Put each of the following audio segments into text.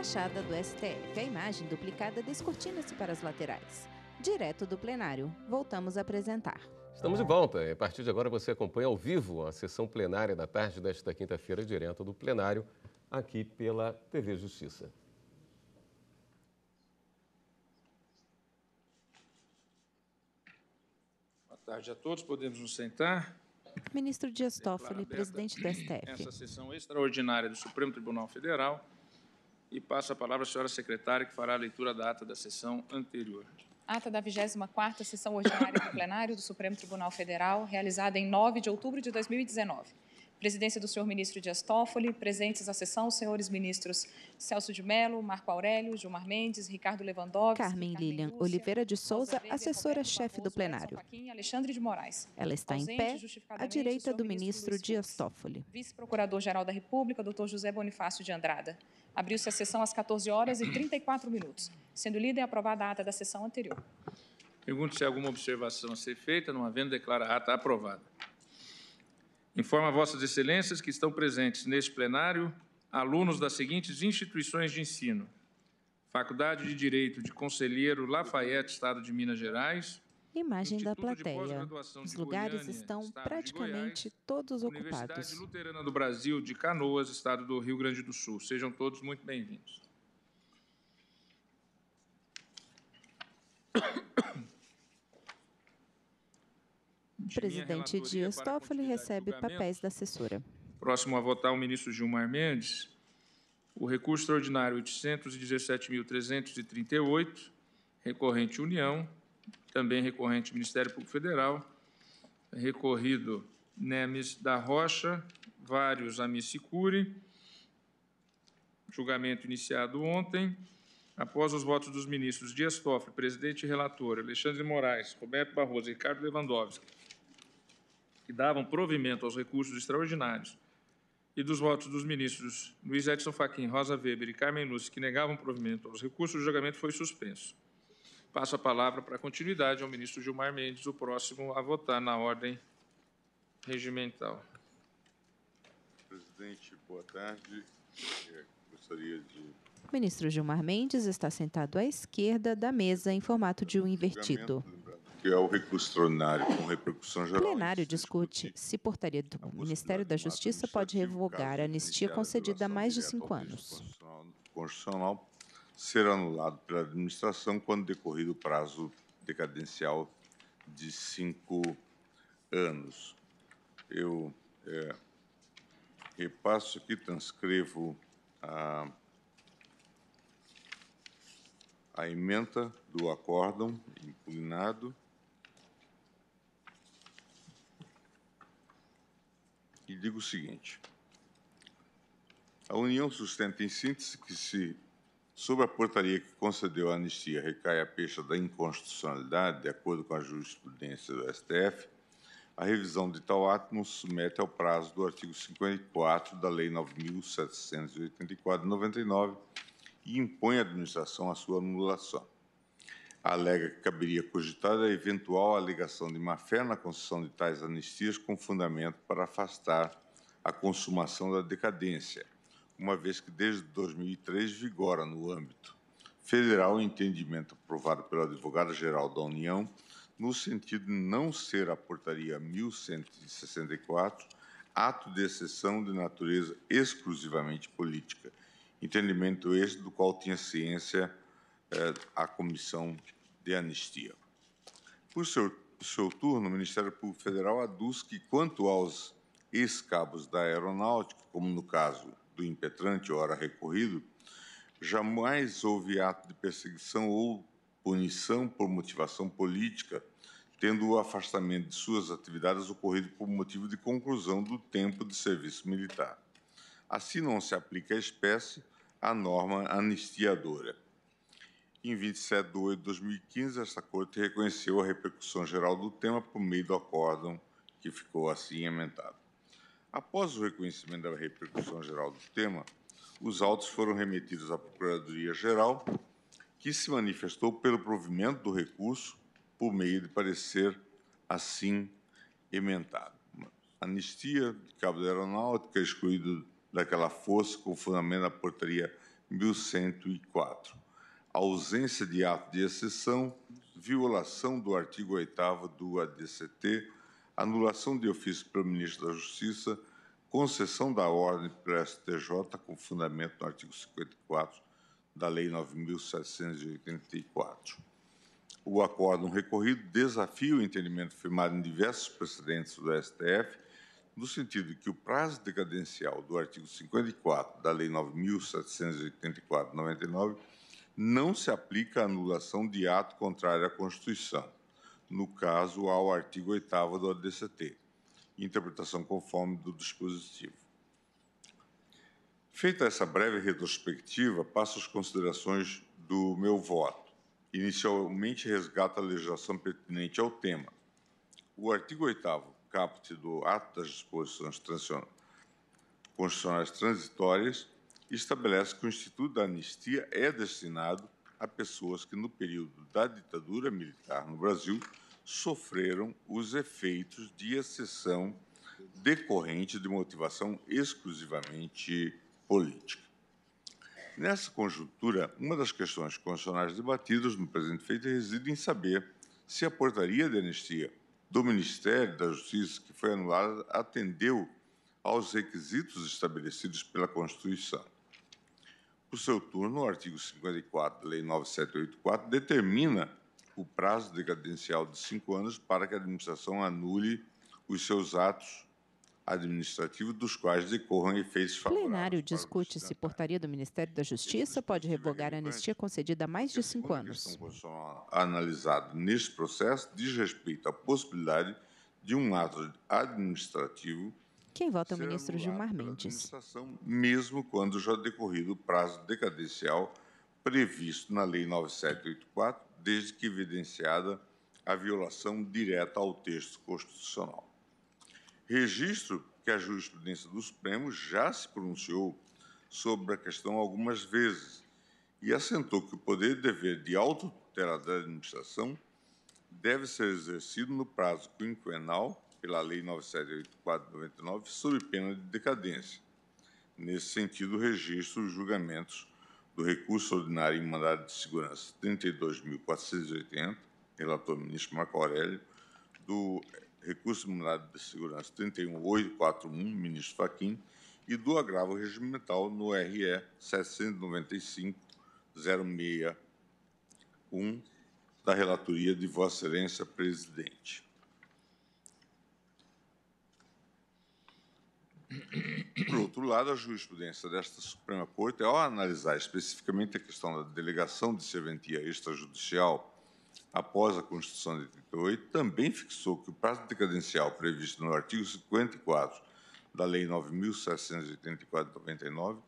fachada do STF, a imagem duplicada descortina-se para as laterais. Direto do plenário, voltamos a apresentar. Estamos de volta. A partir de agora você acompanha ao vivo a sessão plenária da tarde desta quinta-feira, direto do plenário, aqui pela TV Justiça. Boa tarde a todos. Podemos nos sentar. Ministro Dias Toffoli, presidente do STF. Essa sessão extraordinária do Supremo Tribunal Federal e passo a palavra à senhora secretária, que fará a leitura da ata da sessão anterior. Ata da 24ª Sessão Ordinária do Plenário do Supremo Tribunal Federal, realizada em 9 de outubro de 2019. Presidência do senhor ministro Dias Toffoli, presentes à sessão, os senhores ministros Celso de Mello, Marco Aurélio, Gilmar Mendes, Ricardo Lewandowski, Carmen, Lilian Lúcia, Oliveira de Souza, assessora-chefe do plenário. Joaquim, Alexandre de Moraes. Ela está Ausente, em pé à direita do ministro Dias Toffoli. Vice-procurador-geral da República, doutor José Bonifácio de Andrada. Abriu-se a sessão às 14 horas e 34 minutos, sendo lida e aprovada a ata da sessão anterior. Pergunto se há alguma observação a ser feita, não havendo, declara a ata aprovada. Informo a Vossas Excelências que estão presentes neste plenário alunos das seguintes instituições de ensino: Faculdade de Direito de Conselheiro Lafayette, Estado de Minas Gerais, Imagem da plateia. Os lugares Goiânia, estão praticamente Goiás, todos ocupados. Universidade Luterana do Brasil, de Canoas, estado do Rio Grande do Sul. Sejam todos muito bem-vindos. Presidente Dias Toffoli recebe papéis da assessora. Próximo a votar o ministro Gilmar Mendes, o recurso extraordinário 817.338, recorrente União, também recorrente do Ministério Público Federal, recorrido Nemes da Rocha, vários Amicicuri, julgamento iniciado ontem, após os votos dos ministros Dias Toffoli, presidente e relator, Alexandre Moraes, Roberto Barroso e Ricardo Lewandowski, que davam provimento aos recursos extraordinários, e dos votos dos ministros Luiz Edson Fachin, Rosa Weber e Carmen Lúcia, que negavam provimento aos recursos, o julgamento foi suspenso. Passo a palavra para continuidade ao ministro Gilmar Mendes, o próximo a votar na ordem regimental. Presidente, boa tarde. Eu gostaria de. O ministro Gilmar Mendes está sentado à esquerda da mesa em formato de um invertido que é o recurso extraordinário com repercussão geral. O plenário é discute se portaria do é Ministério da Justiça pode revogar a anistia concedida há mais de cinco anos. Constitucional ser anulado pela administração quando decorrido o prazo decadencial de cinco anos. Eu é, repasso aqui, transcrevo a, a emenda do acórdão impugnado e digo o seguinte. A União sustenta em síntese que se Sobre a portaria que concedeu a anistia recai a peixe da inconstitucionalidade, de acordo com a jurisprudência do STF, a revisão de tal ato não se submete ao prazo do artigo 54 da Lei 9.784 de 99 e impõe à administração a sua anulação. Alega que caberia cogitar a eventual alegação de má-fé na concessão de tais anistias com fundamento para afastar a consumação da decadência – uma vez que desde 2003 vigora no âmbito federal o entendimento aprovado pela advogada geral da União, no sentido de não ser a portaria 1164 ato de exceção de natureza exclusivamente política, entendimento este do qual tinha ciência eh, a comissão de anistia. Por seu, seu turno, o Ministério Público Federal aduz que, quanto aos ex-cabos da aeronáutica, como no caso do impetrante, ora recorrido, jamais houve ato de perseguição ou punição por motivação política, tendo o afastamento de suas atividades ocorrido por motivo de conclusão do tempo de serviço militar. Assim não se aplica à espécie a norma anistiadora. Em 27 de 8 de 2015, esta Corte reconheceu a repercussão geral do tema por meio do acórdão que ficou assim emendado. Após o reconhecimento da repercussão geral do tema, os autos foram remetidos à Procuradoria-Geral, que se manifestou pelo provimento do recurso por meio de parecer assim emendado. Anistia de cabo da aeronáutica é excluído daquela força com fundamento na portaria 1104. Ausência de ato de exceção, violação do artigo 8 do ADCT anulação de ofício pelo ministro da Justiça, concessão da ordem pelo STJ com fundamento no artigo 54 da Lei 9.784. O acórdão recorrido desafia o entendimento firmado em diversos precedentes do STF, no sentido de que o prazo decadencial do artigo 54 da Lei 9.784-99 não se aplica à anulação de ato contrário à Constituição no caso ao artigo 8 do ADCT, interpretação conforme do dispositivo. Feita essa breve retrospectiva, passo às considerações do meu voto. Inicialmente resgata a legislação pertinente ao tema. O artigo 8 caput do Ato das Disposições Constitucionais Transitórias estabelece que o Instituto da Anistia é destinado a pessoas que, no período da ditadura militar no Brasil, sofreram os efeitos de exceção decorrente de motivação exclusivamente política. Nessa conjuntura, uma das questões constitucionais debatidas no presente feito reside em saber se a portaria de anistia do Ministério da Justiça, que foi anulada, atendeu aos requisitos estabelecidos pela Constituição. Por seu turno, o artigo 54 da Lei 9784 determina o prazo decadencial de cinco anos para que a administração anule os seus atos administrativos dos quais decorram efeitos favoráveis. Plenário discute se portaria do Ministério da Justiça pode revogar a anistia concedida há mais de cinco anos. Analisado neste processo diz respeito à possibilidade de um ato administrativo. Quem vota é o ministro Gilmar Mendes. Mesmo quando já decorrido o prazo decadencial previsto na Lei 9784 desde que evidenciada a violação direta ao texto constitucional. Registro que a jurisprudência do Supremo já se pronunciou sobre a questão algumas vezes e assentou que o poder de dever de autotutela da administração deve ser exercido no prazo quinquenal pela Lei 9784/99 sob pena de decadência. Nesse sentido, registro os julgamentos do recurso ordinário em mandado de segurança 32.480, relator ministro Marco Aurélio, do recurso em mandado de segurança 31.841, ministro Faquim, e do agravo regimental no RE 795 da relatoria de Vossa Excelência Presidente. Por outro lado, a jurisprudência desta Suprema Corte, ao analisar especificamente a questão da delegação de serventia extrajudicial após a Constituição de 88, também fixou que o prazo decadencial previsto no artigo 54 da Lei 9.784 de 99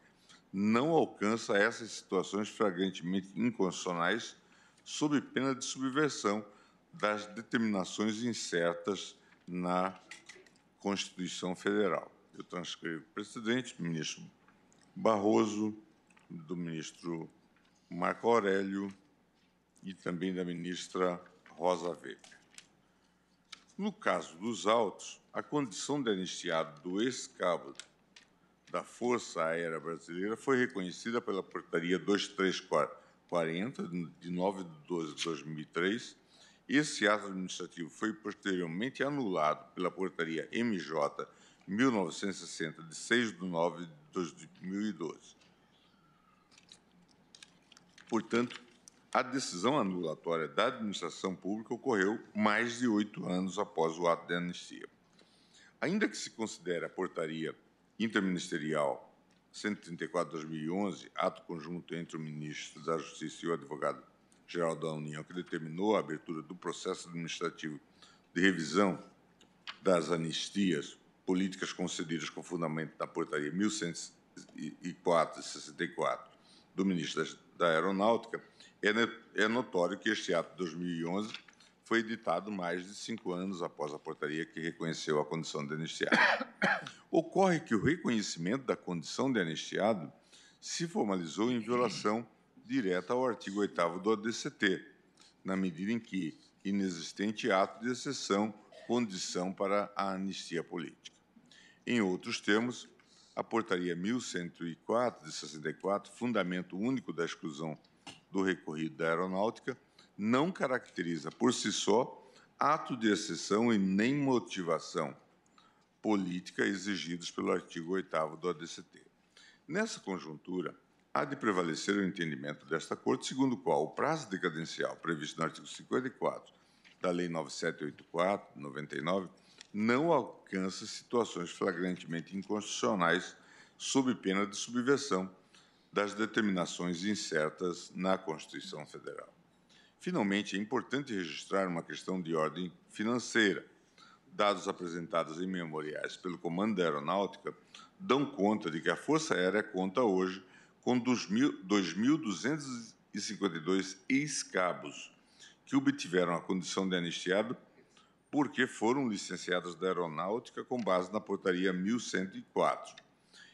não alcança essas situações flagrantemente inconstitucionais sob pena de subversão das determinações incertas na Constituição Federal eu transcrevo presidente, do ministro Barroso, do ministro Marco Aurélio e também da ministra Rosa Weber. No caso dos autos, a condição de anistiado do ex-cabo da Força Aérea Brasileira foi reconhecida pela Portaria 2340, de 9 de 12 de 2003. Esse ato administrativo foi posteriormente anulado pela Portaria MJ 1960, de 6 de 9 de 2012. Portanto, a decisão anulatória da administração pública ocorreu mais de oito anos após o ato de anistia. Ainda que se considere a portaria interministerial 134-2011, ato conjunto entre o ministro da Justiça e o advogado-geral da União, que determinou a abertura do processo administrativo de revisão das anistias políticas concedidas com fundamento na Portaria 1104 de 64 do Ministro da Aeronáutica, é, é notório que este ato de 2011 foi editado mais de cinco anos após a portaria que reconheceu a condição de anistiado. Ocorre que o reconhecimento da condição de anistiado se formalizou em violação direta ao artigo 8 do ADCT, na medida em que inexistente ato de exceção, condição para a anistia política. Em outros termos, a Portaria 1104 de 64, fundamento único da exclusão do recorrido da aeronáutica, não caracteriza por si só ato de exceção e nem motivação política exigidos pelo artigo 8 do ADCT. Nessa conjuntura, há de prevalecer o entendimento desta Corte, segundo o qual o prazo decadencial previsto no artigo 54 da Lei 9784, 99, não alcança situações flagrantemente inconstitucionais sob pena de subversão das determinações incertas na Constituição Federal. Finalmente, é importante registrar uma questão de ordem financeira. Dados apresentados em memoriais pelo Comando da Aeronáutica dão conta de que a Força Aérea conta hoje com 2.252 ex-cabos que obtiveram a condição de anistiado porque foram licenciadas da aeronáutica com base na portaria 1104.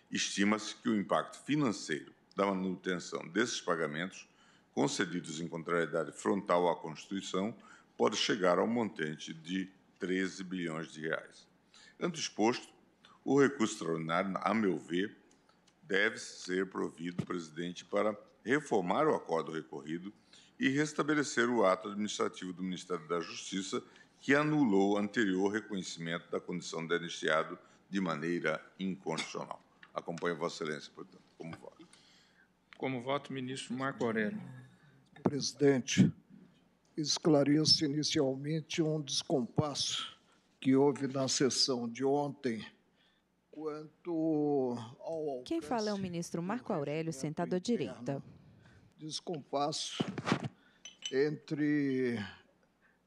Estima-se que o impacto financeiro da manutenção desses pagamentos, concedidos em contrariedade frontal à Constituição, pode chegar ao montante de 13 bilhões de reais. Antes exposto, o recurso extraordinário, a meu ver, deve ser provido, presidente, para reformar o acordo recorrido e restabelecer o ato administrativo do Ministério da Justiça que anulou o anterior reconhecimento da condição de anistiado de maneira inconstitucional. Acompanho Vossa Excelência, portanto, como voto. Como voto, ministro Marco Aurélio. Presidente, esclareço inicialmente um descompasso que houve na sessão de ontem quanto ao. Quem fala é o ministro Marco Aurélio, sentado à direita. Descompasso entre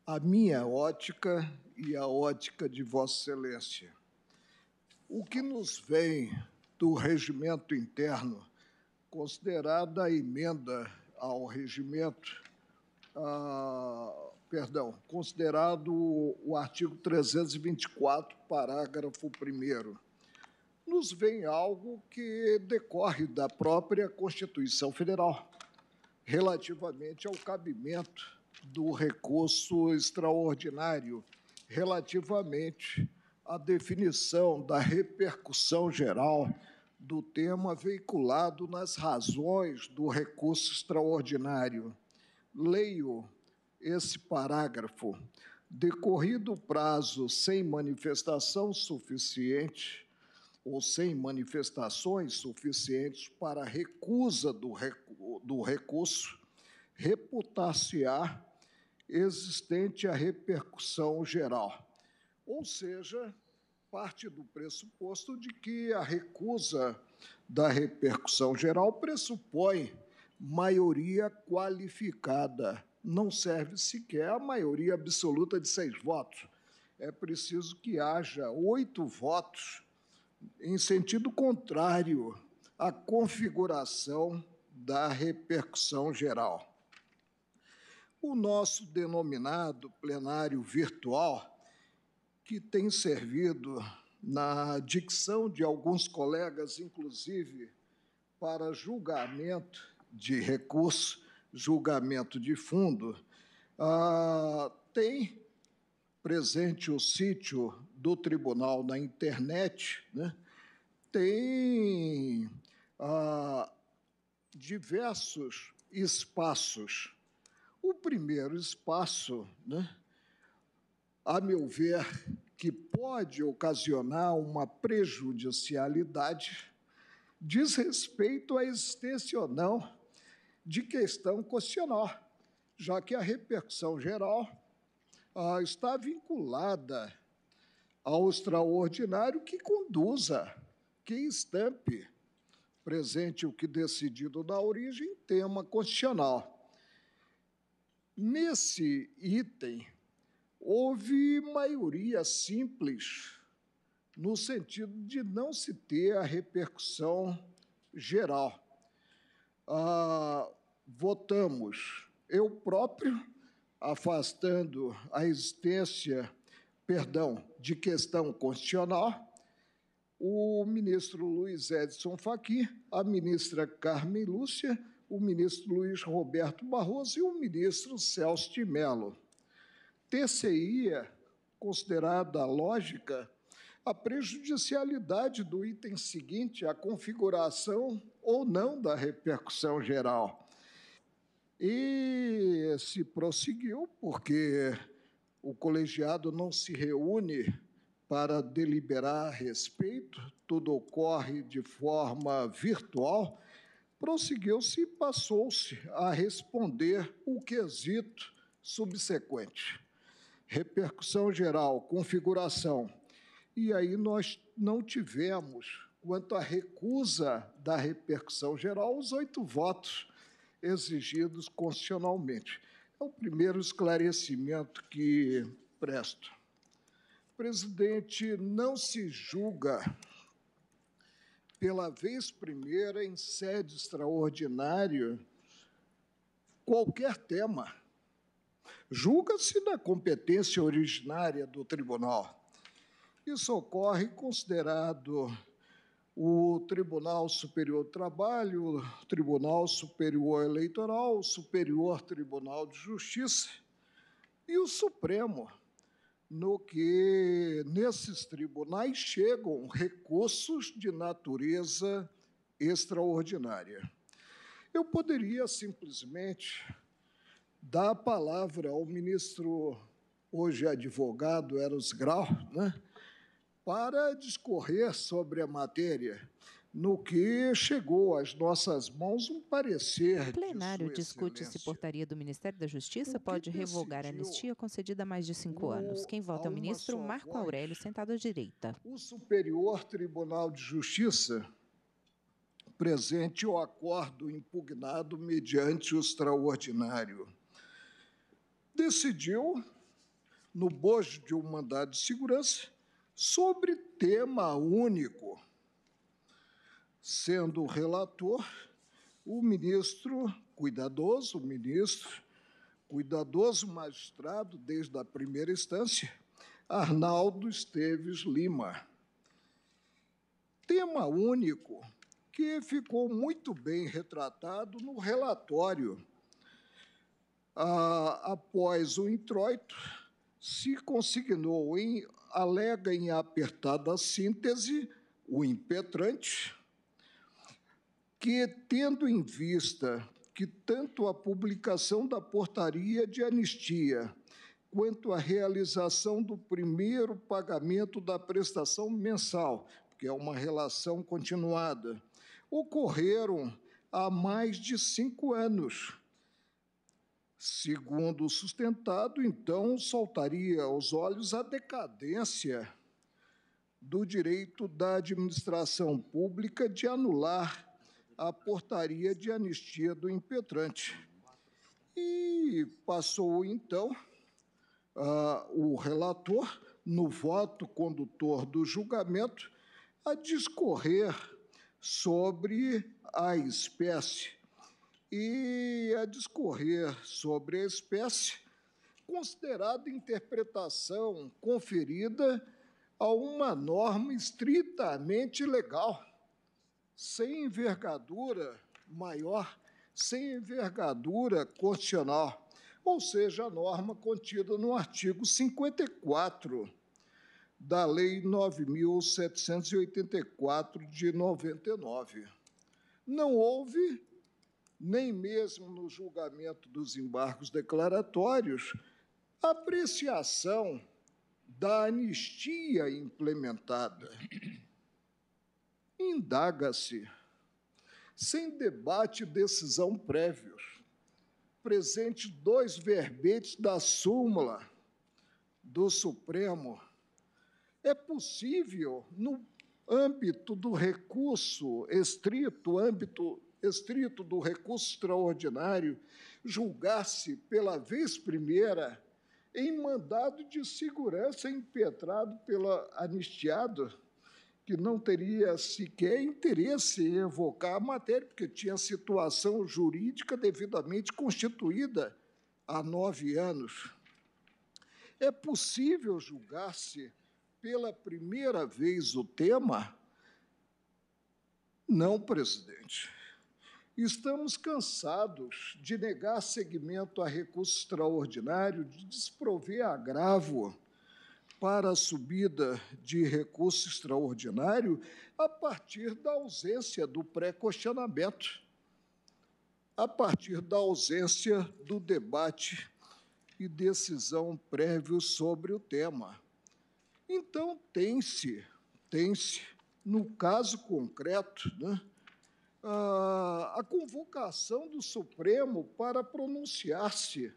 a minha ótica e a ótica de Vossa Excelência. O que nos vem do regimento interno, considerada a emenda ao regimento, ah, perdão, considerado o artigo 324, parágrafo 1 nos vem algo que decorre da própria Constituição Federal, relativamente ao cabimento do recurso extraordinário relativamente à definição da repercussão geral do tema veiculado nas razões do recurso extraordinário. Leio esse parágrafo. Decorrido o prazo sem manifestação suficiente ou sem manifestações suficientes para recusa do, recu do recurso, reputar-se-á existente a repercussão geral. Ou seja, parte do pressuposto de que a recusa da repercussão geral pressupõe maioria qualificada. Não serve sequer a maioria absoluta de seis votos. É preciso que haja oito votos em sentido contrário à configuração da repercussão geral o nosso denominado plenário virtual, que tem servido na dicção de alguns colegas, inclusive, para julgamento de recurso, julgamento de fundo, ah, tem presente o sítio do tribunal na internet, né? tem ah, diversos espaços o primeiro espaço, né, a meu ver, que pode ocasionar uma prejudicialidade, diz respeito à existência ou não de questão constitucional, já que a repercussão geral ah, está vinculada ao extraordinário que conduza, que estampe presente o que decidido na origem tema constitucional. Nesse item, houve maioria simples, no sentido de não se ter a repercussão geral. Ah, votamos eu próprio, afastando a existência, perdão, de questão constitucional, o ministro Luiz Edson Fachin, a ministra Carmen Lúcia o ministro Luiz Roberto Barroso e o ministro Celso de Mello. TCI, é considerada lógica, a prejudicialidade do item seguinte a configuração ou não da repercussão geral. E se prosseguiu, porque o colegiado não se reúne para deliberar a respeito, tudo ocorre de forma virtual prosseguiu-se e passou-se a responder o quesito subsequente. Repercussão geral, configuração. E aí nós não tivemos, quanto à recusa da repercussão geral, os oito votos exigidos constitucionalmente. É o primeiro esclarecimento que presto. Presidente, não se julga pela vez primeira, em sede extraordinária, qualquer tema. Julga-se da competência originária do tribunal. Isso ocorre considerado o Tribunal Superior do Trabalho, o Tribunal Superior Eleitoral, o Superior Tribunal de Justiça e o Supremo no que nesses tribunais chegam recursos de natureza extraordinária. Eu poderia simplesmente dar a palavra ao ministro, hoje advogado Eros Grau, né, para discorrer sobre a matéria, no que chegou às nossas mãos um parecer. O plenário discute-se portaria do Ministério da Justiça pode revogar a anistia concedida há mais de cinco anos. Quem vota é o ministro Marco Aurélio, sentado à direita. O Superior Tribunal de Justiça presente o acordo impugnado mediante o extraordinário. Decidiu, no bojo de um mandado de segurança, sobre tema único sendo relator, o ministro cuidadoso, o ministro cuidadoso magistrado desde a primeira instância, Arnaldo Esteves Lima. Tema único que ficou muito bem retratado no relatório. Ah, após o introito, se consignou em alega em apertada síntese o impetrante, que, tendo em vista que tanto a publicação da portaria de anistia quanto a realização do primeiro pagamento da prestação mensal, que é uma relação continuada, ocorreram há mais de cinco anos. Segundo o sustentado, então, saltaria aos olhos a decadência do direito da administração pública de anular a portaria de anistia do impetrante. E passou então o relator, no voto condutor do julgamento, a discorrer sobre a espécie. E a discorrer sobre a espécie, considerada interpretação conferida a uma norma estritamente legal sem envergadura maior, sem envergadura constitucional, ou seja, a norma contida no artigo 54 da Lei 9.784 de 99. Não houve, nem mesmo no julgamento dos embargos declaratórios, apreciação da anistia implementada indaga-se, sem debate e decisão prévios, presente dois verbetes da súmula do Supremo, é possível, no âmbito do recurso estrito, âmbito estrito do recurso extraordinário, julgar-se pela vez primeira em mandado de segurança impetrado pelo anistiado que não teria sequer interesse em evocar a matéria, porque tinha situação jurídica devidamente constituída há nove anos. É possível julgar-se pela primeira vez o tema? Não, presidente. Estamos cansados de negar segmento a recurso extraordinário, de desprover agravo para a subida de recurso extraordinário a partir da ausência do pré-questionamento, a partir da ausência do debate e decisão prévio sobre o tema. Então, tem-se, tem-se, no caso concreto, né, a, a convocação do Supremo para pronunciar-se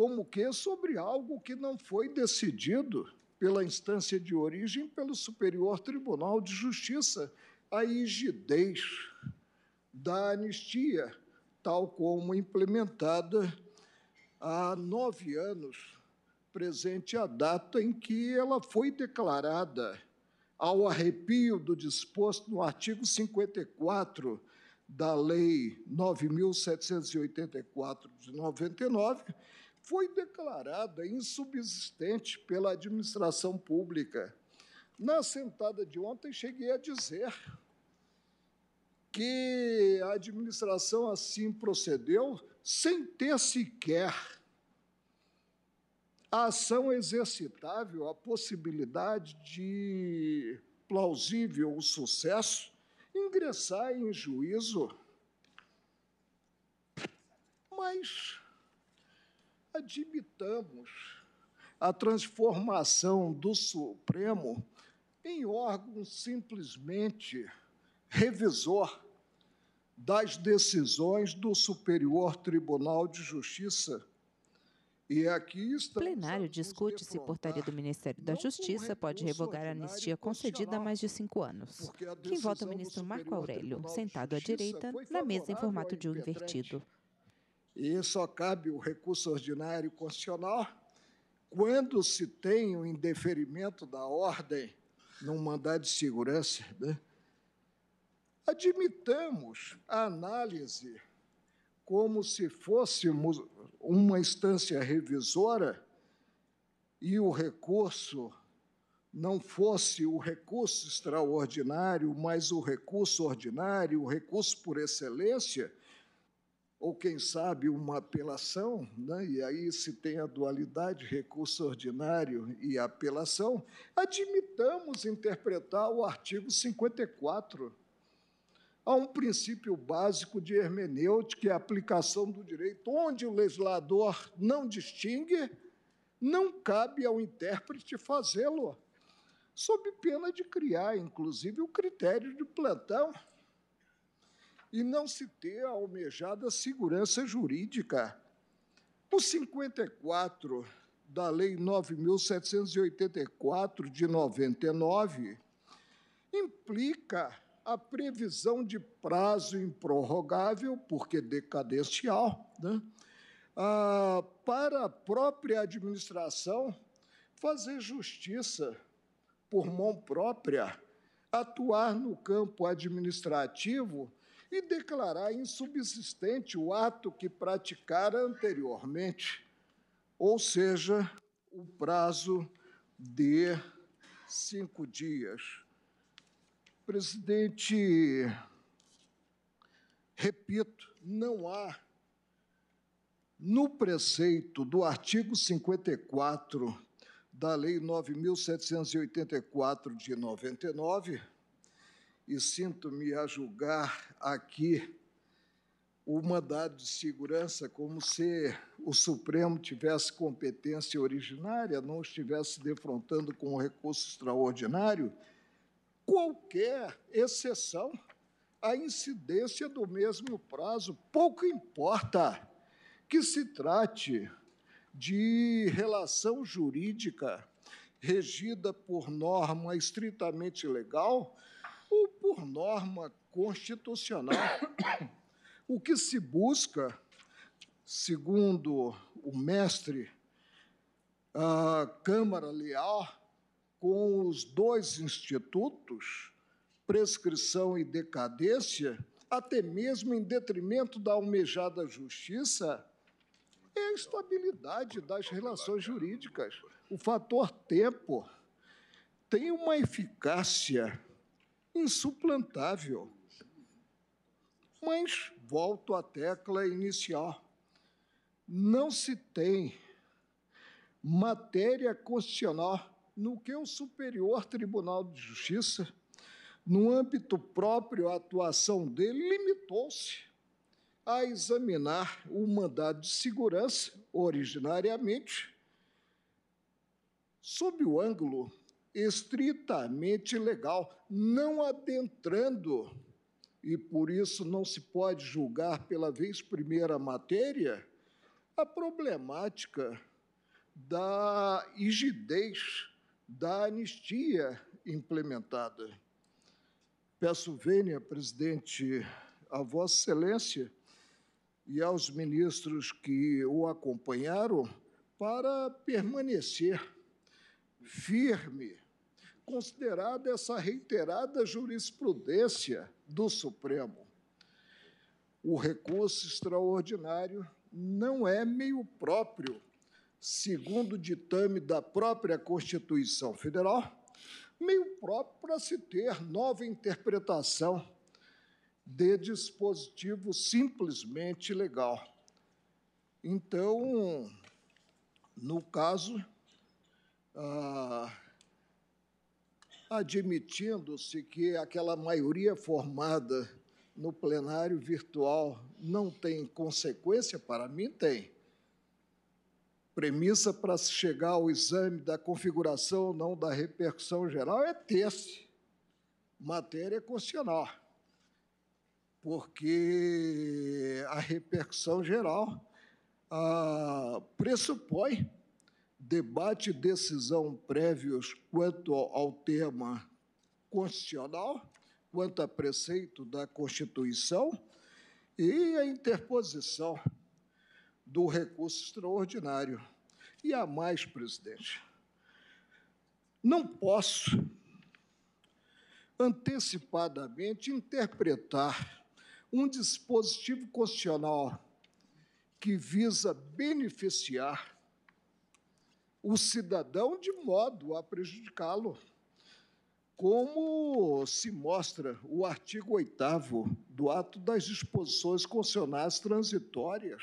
como que sobre algo que não foi decidido pela instância de origem pelo Superior Tribunal de Justiça, a rigidez da anistia, tal como implementada há nove anos, presente a data em que ela foi declarada ao arrepio do disposto no artigo 54 da Lei 9.784 de 99, foi declarada insubsistente pela administração pública. Na sentada de ontem, cheguei a dizer que a administração assim procedeu sem ter sequer a ação exercitável, a possibilidade de plausível o sucesso, ingressar em juízo. Mas admitamos a transformação do Supremo em órgão simplesmente revisor das decisões do Superior Tribunal de Justiça. E aqui está. Plenário discute se portaria do Ministério da Justiça pode revogar a anistia concedida há mais de cinco anos. Quem vota é o ministro Marco Aurélio, sentado à direita, na mesa em formato de um invertido e só cabe o recurso ordinário constitucional quando se tem o um indeferimento da ordem num mandado de segurança. Né? Admitamos a análise como se fôssemos uma instância revisora e o recurso não fosse o recurso extraordinário, mas o recurso ordinário, o recurso por excelência, ou quem sabe uma apelação, né? e aí se tem a dualidade, recurso ordinário e apelação, admitamos interpretar o artigo 54 a um princípio básico de hermenêutica e é aplicação do direito, onde o legislador não distingue, não cabe ao intérprete fazê-lo, sob pena de criar, inclusive, o critério de plantão e não se ter a almejada segurança jurídica. O 54 da Lei 9.784 de 99 implica a previsão de prazo improrrogável, porque decadencial, né? ah, para a própria administração fazer justiça por mão própria, atuar no campo administrativo e declarar insubsistente o ato que praticara anteriormente, ou seja, o prazo de cinco dias. Presidente, repito, não há no preceito do artigo 54 da Lei 9.784 de 99 e sinto-me a julgar aqui o mandado de segurança como se o Supremo tivesse competência originária, não estivesse defrontando com um recurso extraordinário, qualquer exceção à incidência do mesmo prazo, pouco importa que se trate de relação jurídica regida por norma estritamente legal, ou por norma constitucional. O que se busca, segundo o mestre a Câmara Leal, com os dois institutos, prescrição e decadência, até mesmo em detrimento da almejada justiça, é a estabilidade das relações jurídicas. O fator tempo tem uma eficácia insuplantável. Mas volto à tecla inicial. Não se tem matéria constitucional no que o Superior Tribunal de Justiça, no âmbito próprio, a atuação dele limitou-se a examinar o mandado de segurança, originariamente, sob o ângulo estritamente legal, não adentrando, e por isso não se pode julgar pela vez primeira a matéria, a problemática da rigidez da anistia implementada. Peço vênia, presidente, a Vossa Excelência e aos ministros que o acompanharam para permanecer firme considerada essa reiterada jurisprudência do Supremo. O recurso extraordinário não é meio próprio, segundo o ditame da própria Constituição Federal, meio próprio para se ter nova interpretação de dispositivo simplesmente legal. Então, no caso, ah, admitindo-se que aquela maioria formada no plenário virtual não tem consequência, para mim tem. Premissa para se chegar ao exame da configuração ou não da repercussão geral é terceira matéria constitucional, porque a repercussão geral ah, pressupõe debate e decisão prévios quanto ao tema constitucional, quanto a preceito da Constituição e a interposição do recurso extraordinário. E a mais, presidente, não posso antecipadamente interpretar um dispositivo constitucional que visa beneficiar o cidadão de modo a prejudicá-lo. Como se mostra o artigo 8 do ato das disposições constitucionais transitórias.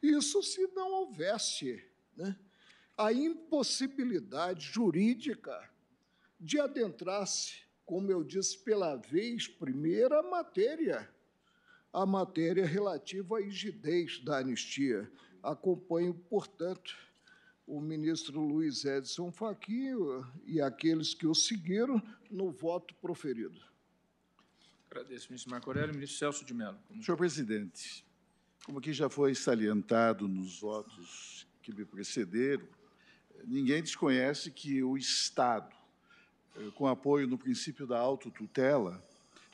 Isso se não houvesse né, a impossibilidade jurídica de adentrar-se, como eu disse pela vez primeira, a matéria, a matéria relativa à rigidez da anistia. Acompanho, portanto, o ministro Luiz Edson Fachin e aqueles que o seguiram no voto proferido. Agradeço, ministro Marco Aurélio. Ministro Celso de Mello. Como... Senhor presidente, como aqui já foi salientado nos votos que me precederam, ninguém desconhece que o Estado, eh, com apoio no princípio da autotutela,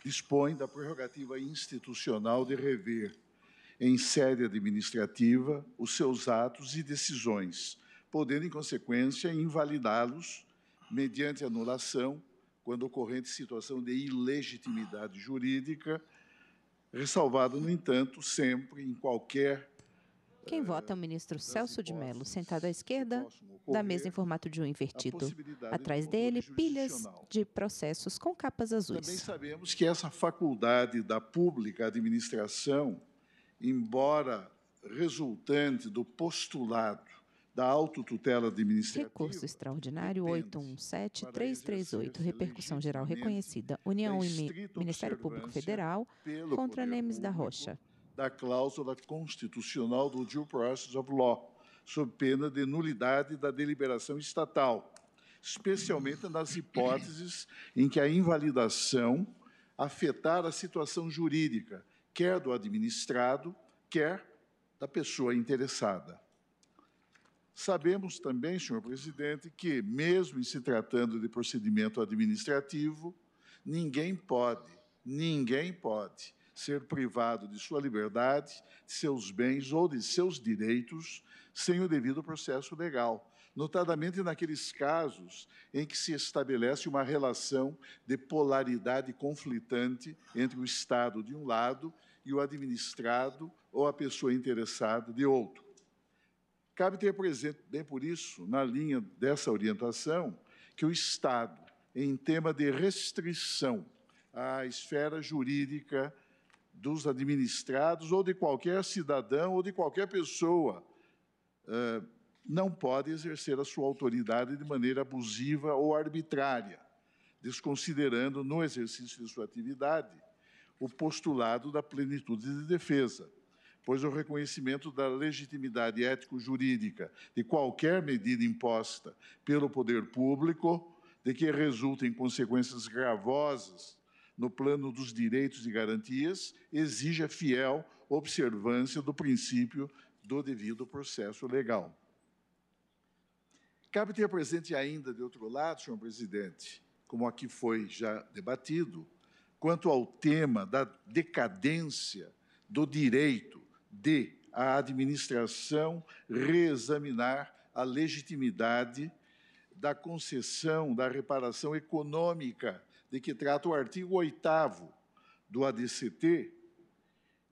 dispõe da prerrogativa institucional de rever, em sede administrativa, os seus atos e decisões, podendo, em consequência, invalidá-los mediante anulação quando ocorrente situação de ilegitimidade jurídica, ressalvado, no entanto, sempre em qualquer. Quem eh, vota é o ministro Celso de Mello, sentado à esquerda da mesa em formato de um invertido. Atrás de dele, pilhas de processos com capas azuis. Também sabemos que essa faculdade da pública administração, embora resultante do postulado da autotutela administrativa. Recurso extraordinário 817338, repercussão geral reconhecida, União e Ministério Público Federal contra Nemes da Rocha. Da cláusula constitucional do Due Process of Law, sob pena de nulidade da deliberação estatal, especialmente nas hipóteses em que a invalidação afetar a situação jurídica, quer do administrado, quer da pessoa interessada. Sabemos também, senhor presidente, que, mesmo em se tratando de procedimento administrativo, ninguém pode, ninguém pode ser privado de sua liberdade, de seus bens ou de seus direitos sem o devido processo legal, notadamente naqueles casos em que se estabelece uma relação de polaridade conflitante entre o Estado de um lado e o administrado ou a pessoa interessada de outro. Cabe ter presente, bem por isso, na linha dessa orientação, que o Estado, em tema de restrição à esfera jurídica dos administrados ou de qualquer cidadão ou de qualquer pessoa, não pode exercer a sua autoridade de maneira abusiva ou arbitrária, desconsiderando no exercício de sua atividade o postulado da plenitude de defesa pois o reconhecimento da legitimidade ético-jurídica de qualquer medida imposta pelo poder público, de que resultem consequências gravosas no plano dos direitos e garantias, exige a fiel observância do princípio do devido processo legal. Cabe ter presente ainda, de outro lado, senhor presidente, como aqui foi já debatido, quanto ao tema da decadência do direito de a administração reexaminar a legitimidade da concessão da reparação econômica de que trata o artigo 8 do ADCT,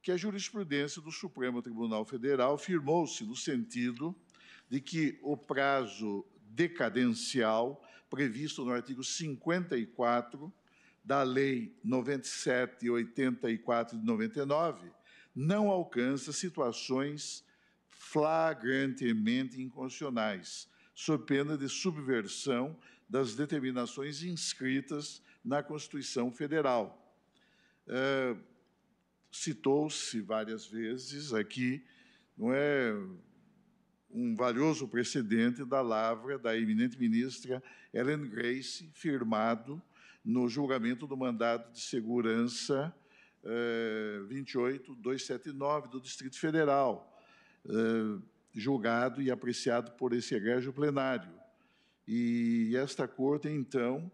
que a jurisprudência do Supremo Tribunal Federal firmou-se no sentido de que o prazo decadencial previsto no artigo 54 da Lei 9784 de 99 não alcança situações flagrantemente inconstitucionais, sob pena de subversão das determinações inscritas na Constituição Federal. É, citou-se várias vezes aqui, não é, um valioso precedente da lavra da eminente ministra Ellen Grace, firmado no julgamento do mandato de segurança 28279 eh, do Distrito Federal, eh, julgado e apreciado por esse egrégio plenário. E esta corte, então,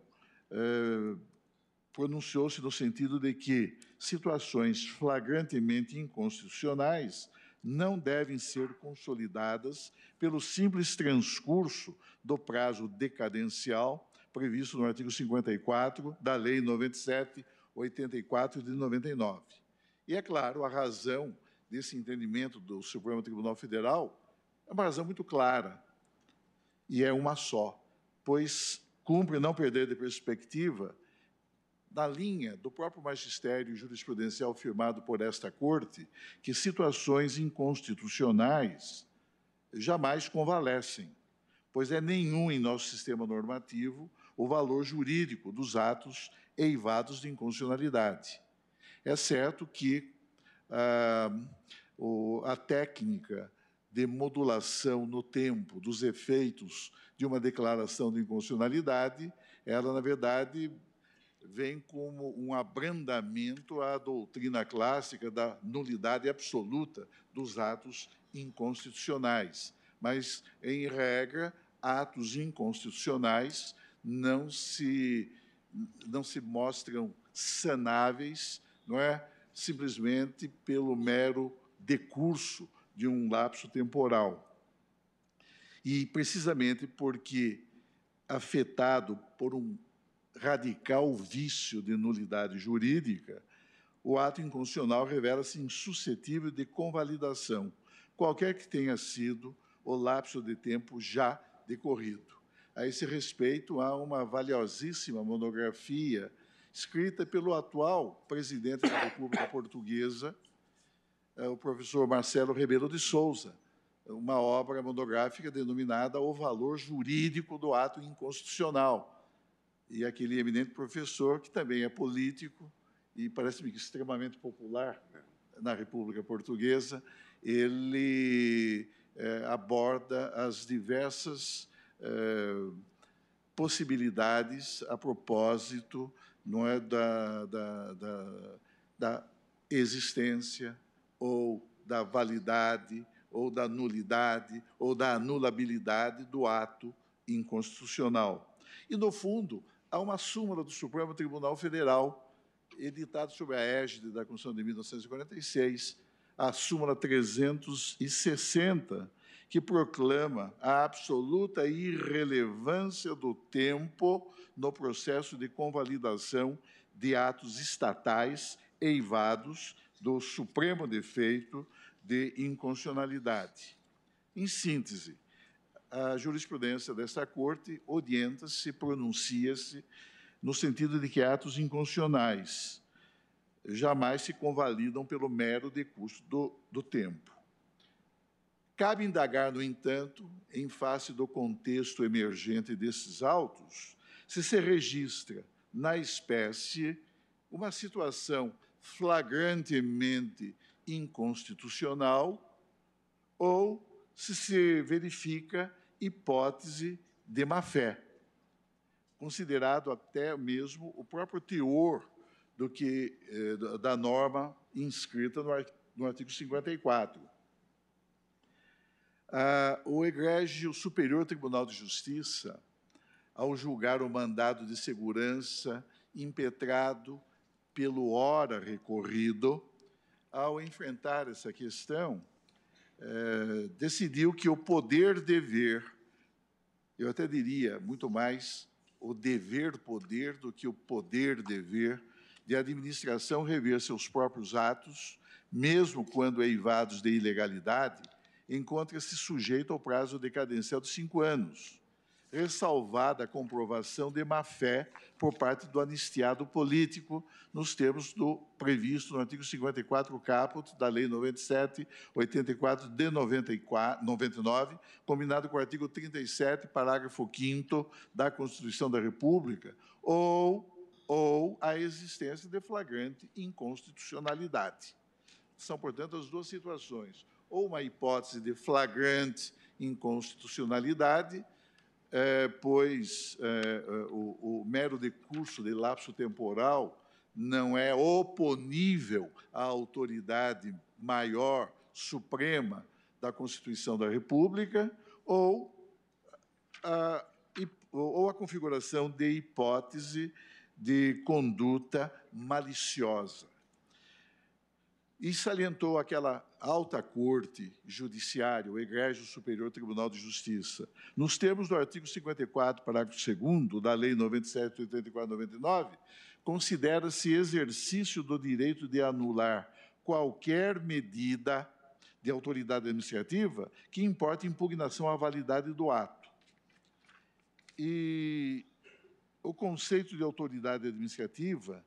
eh, pronunciou-se no sentido de que situações flagrantemente inconstitucionais não devem ser consolidadas pelo simples transcurso do prazo decadencial previsto no artigo 54 da Lei 97 84 de 99. E é claro, a razão desse entendimento do Supremo Tribunal Federal é uma razão muito clara e é uma só, pois cumpre não perder de perspectiva da linha do próprio magistério jurisprudencial firmado por esta Corte que situações inconstitucionais jamais convalecem, pois é nenhum em nosso sistema normativo o valor jurídico dos atos eivados de inconstitucionalidade. É certo que ah, o, a técnica de modulação no tempo dos efeitos de uma declaração de inconstitucionalidade, ela, na verdade, vem como um abrandamento à doutrina clássica da nulidade absoluta dos atos inconstitucionais. Mas, em regra, atos inconstitucionais não se não se mostram sanáveis, não é? Simplesmente pelo mero decurso de um lapso temporal. E precisamente porque afetado por um radical vício de nulidade jurídica, o ato inconstitucional revela-se insuscetível de convalidação, qualquer que tenha sido o lapso de tempo já decorrido. A esse respeito, há uma valiosíssima monografia escrita pelo atual presidente da República Portuguesa, eh, o professor Marcelo Rebelo de Souza, uma obra monográfica denominada O Valor Jurídico do Ato Inconstitucional. E aquele eminente professor, que também é político e parece-me extremamente popular na República Portuguesa, ele é, aborda as diversas eh, possibilidades a propósito não é, da, da, da, da existência ou da validade ou da nulidade ou da anulabilidade do ato inconstitucional. E, no fundo, há uma súmula do Supremo Tribunal Federal, editada sob a égide da Constituição de 1946, a súmula 360, que proclama a absoluta irrelevância do tempo no processo de convalidação de atos estatais eivados do supremo defeito de inconstitucionalidade. Em síntese, a jurisprudência desta Corte orienta-se, pronuncia-se no sentido de que atos inconstitucionais jamais se convalidam pelo mero decurso do, do tempo. Cabe indagar, no entanto, em face do contexto emergente desses autos, se se registra, na espécie, uma situação flagrantemente inconstitucional ou se se verifica hipótese de má-fé, considerado até mesmo o próprio teor do que, eh, da norma inscrita no artigo 54 ah, o Egrégio Superior Tribunal de Justiça, ao julgar o mandado de segurança impetrado pelo ora recorrido, ao enfrentar essa questão, eh, decidiu que o poder dever, eu até diria muito mais o dever poder do que o poder dever de a administração rever seus próprios atos, mesmo quando eivados é de ilegalidade, encontra-se sujeito ao prazo decadencial de cinco anos, ressalvada a comprovação de má-fé por parte do anistiado político, nos termos do previsto no artigo 54, caput da Lei 97, 84 de 94, 99, combinado com o artigo 37, parágrafo 5 da Constituição da República, ou ou a existência de flagrante inconstitucionalidade. São, portanto, as duas situações ou uma hipótese de flagrante inconstitucionalidade, é, pois é, é, o, o, mero decurso de lapso temporal não é oponível à autoridade maior, suprema, da Constituição da República, ou a, ou a configuração de hipótese de conduta maliciosa e salientou aquela alta corte judiciária, o Egrégio Superior Tribunal de Justiça, nos termos do artigo 54, parágrafo 2 da Lei 97, 84, 99, considera-se exercício do direito de anular qualquer medida de autoridade administrativa que importe impugnação à validade do ato. E o conceito de autoridade administrativa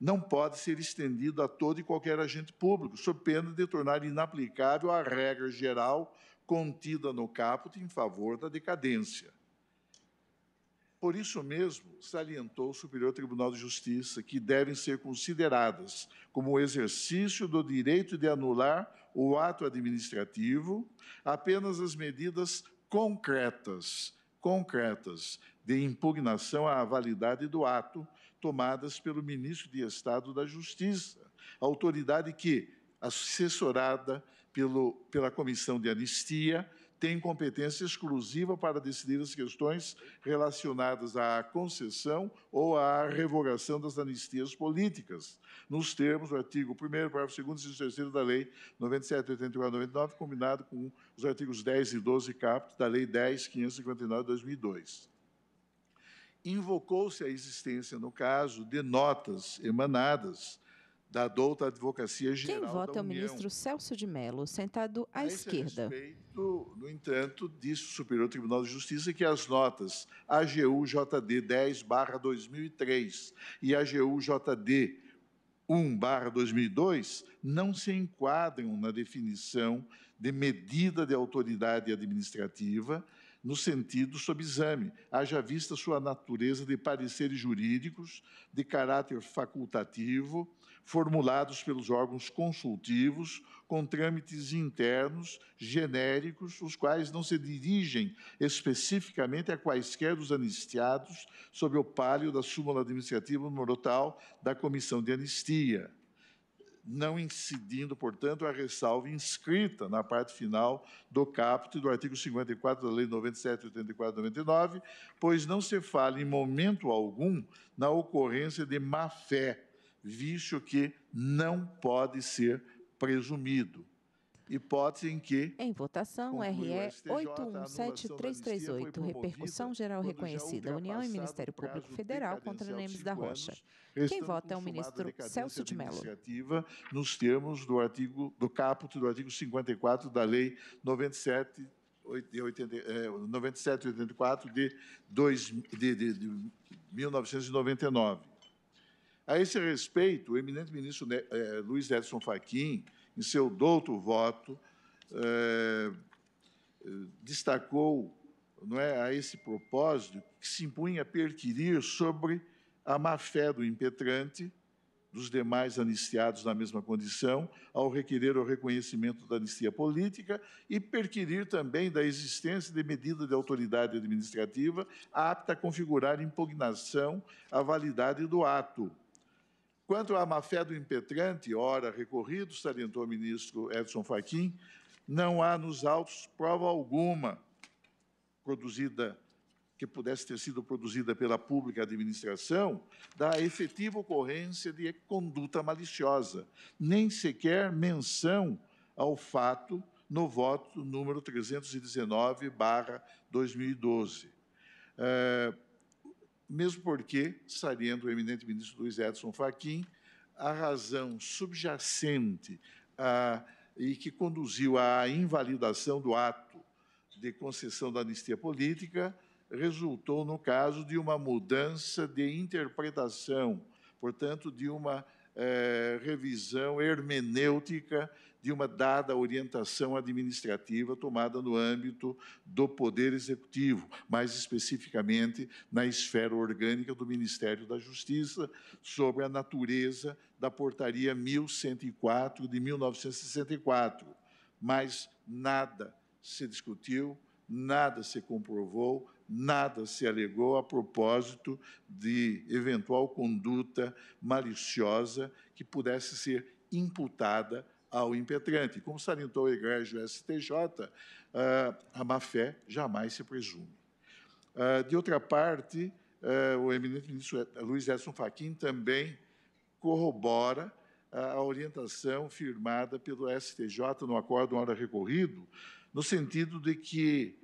não pode ser estendido a todo e qualquer agente público, sob pena de tornar inaplicável a regra geral contida no caput em favor da decadência. Por isso mesmo, salientou o Superior Tribunal de Justiça que devem ser consideradas como o exercício do direito de anular o ato administrativo apenas as medidas concretas, concretas de impugnação à validade do ato, tomadas pelo ministro de Estado da Justiça, autoridade que, assessorada pelo, pela Comissão de Anistia, tem competência exclusiva para decidir as questões relacionadas à concessão ou à revogação das anistias políticas, nos termos do artigo 1 parágrafo 2 e 3 da Lei 97, 84, 99, combinado com os artigos 10 e 12 caput da Lei 10.559 de 2002 invocou-se a existência, no caso, de notas emanadas da douta Advocacia Geral Quem vota é o ministro Celso de Mello, sentado à a esquerda. Respeito, no entanto, disse o Superior Tribunal de Justiça que as notas AGU-JD 10-2003 e AGU-JD 1-2002 não se enquadram na definição de medida de autoridade administrativa no sentido sob exame, haja vista sua natureza de pareceres jurídicos de caráter facultativo, formulados pelos órgãos consultivos, com trâmites internos, genéricos, os quais não se dirigem especificamente a quaisquer dos anistiados sob o pálio da súmula administrativa no total da Comissão de Anistia não incidindo, portanto, a ressalva inscrita na parte final do caput do artigo 54 da Lei 97, 84, 99, pois não se fala em momento algum na ocorrência de má-fé, visto que não pode ser presumido. Hipótese em que. Em votação, RE 817338, repercussão geral reconhecida, União e Ministério Público Federal contra Nemes da Rocha. Quem vota é o ministro Celso de Mello. Iniciativa nos termos do artigo do caput do artigo 54 da Lei 97 eh, de, de, de, de 1999. A esse respeito, o eminente ministro né, eh, Luiz Edson Fachin em seu douto voto, é, é, destacou não é, a esse propósito que se impunha perquirir sobre a má-fé do impetrante, dos demais anistiados na mesma condição, ao requerer o reconhecimento da anistia política e perquirir também da existência de medida de autoridade administrativa apta a configurar impugnação à validade do ato, Quanto à má-fé do impetrante, ora recorrido, salientou o ministro Edson Fachin, não há nos autos prova alguma produzida que pudesse ter sido produzida pela pública administração da efetiva ocorrência de conduta maliciosa, nem sequer menção ao fato no voto número 319/2012. É, mesmo porque, saliendo o eminente ministro Luiz Edson Fachin, a razão subjacente a, e que conduziu à invalidação do ato de concessão da anistia política resultou, no caso, de uma mudança de interpretação, portanto, de uma eh, revisão hermenêutica de uma dada orientação administrativa tomada no âmbito do Poder Executivo, mais especificamente na esfera orgânica do Ministério da Justiça, sobre a natureza da Portaria 1104 de 1964. Mas nada se discutiu, nada se comprovou, nada se alegou a propósito de eventual conduta maliciosa que pudesse ser imputada ao impetrante. Como salientou o egrégio STJ, a ah, má-fé jamais se presume. Ah, de outra parte, ah, o eminente ministro Luiz Edson Fachin também corrobora a orientação firmada pelo STJ no acordo hora recorrido, no sentido de que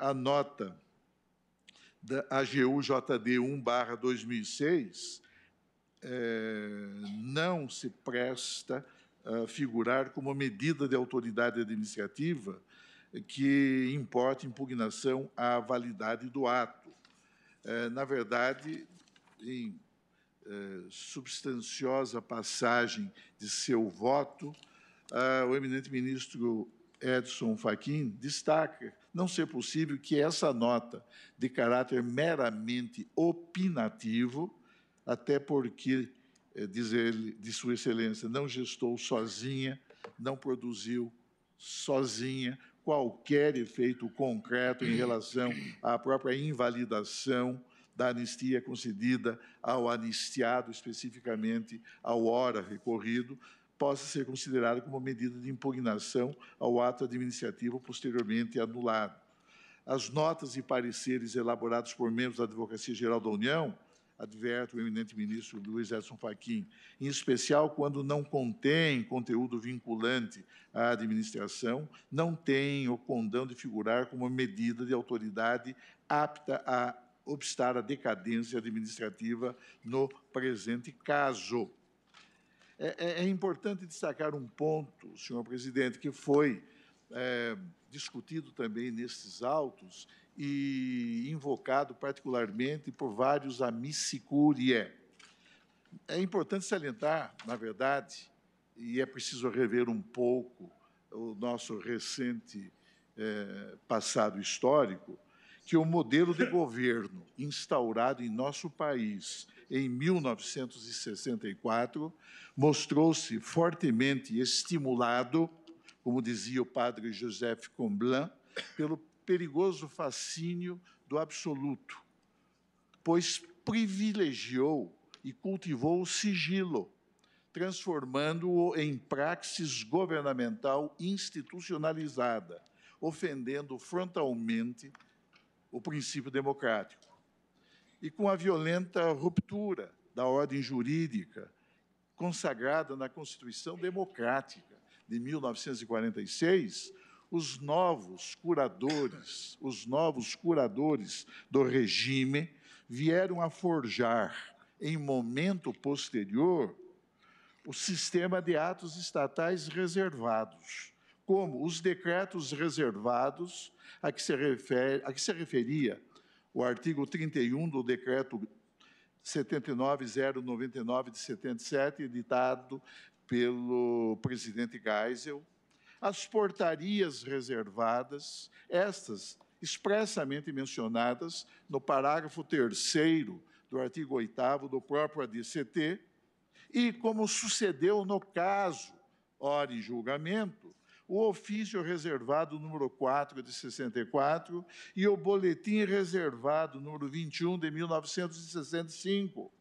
a nota da AGU JD 1 2006 eh, não se presta a figurar como medida de autoridade administrativa que importa impugnação à validade do ato. Eh, na verdade, em eh, substanciosa passagem de seu voto, o eminente ministro Edson Fachin destaca não ser possível que essa nota de caráter meramente opinativo até porque, eh, diz ele, de Sua Excelência, não gestou sozinha, não produziu sozinha qualquer efeito concreto em relação à própria invalidação da anistia concedida ao anistiado, especificamente ao ora recorrido, possa ser considerada como medida de impugnação ao ato administrativo posteriormente anulado. As notas e pareceres elaborados por membros da Advocacia Geral da União adverte o eminente ministro Luiz Edson Fachin, em especial quando não contém conteúdo vinculante à administração, não tem o condão de figurar como medida de autoridade apta a obstar a decadência administrativa no presente caso. É, é, é importante destacar um ponto, senhor presidente, que foi é, discutido também nesses autos, e invocado particularmente por vários amicicurie. É importante salientar, na verdade, e é preciso rever um pouco o nosso recente eh, passado histórico, que o modelo de governo instaurado em nosso país em 1964 mostrou-se fortemente estimulado, como dizia o padre Joseph Comblan, pelo perigoso fascínio do absoluto, pois privilegiou e cultivou o sigilo, transformando-o em praxis governamental institucionalizada, ofendendo frontalmente o princípio democrático. E com a violenta ruptura da ordem jurídica consagrada na Constituição Democrática de 1946, os novos curadores, os novos curadores do regime vieram a forjar em momento posterior o sistema de atos estatais reservados, como os decretos reservados a que se, refere, a que se referia o artigo 31 do decreto 79099 de 77, editado pelo presidente Geisel, as portarias reservadas, estas expressamente mencionadas no parágrafo 3 do artigo 8 do próprio ADCT, e como sucedeu no caso, hora e julgamento, o ofício reservado número 4 de 64 e o boletim reservado número 21 de 1965.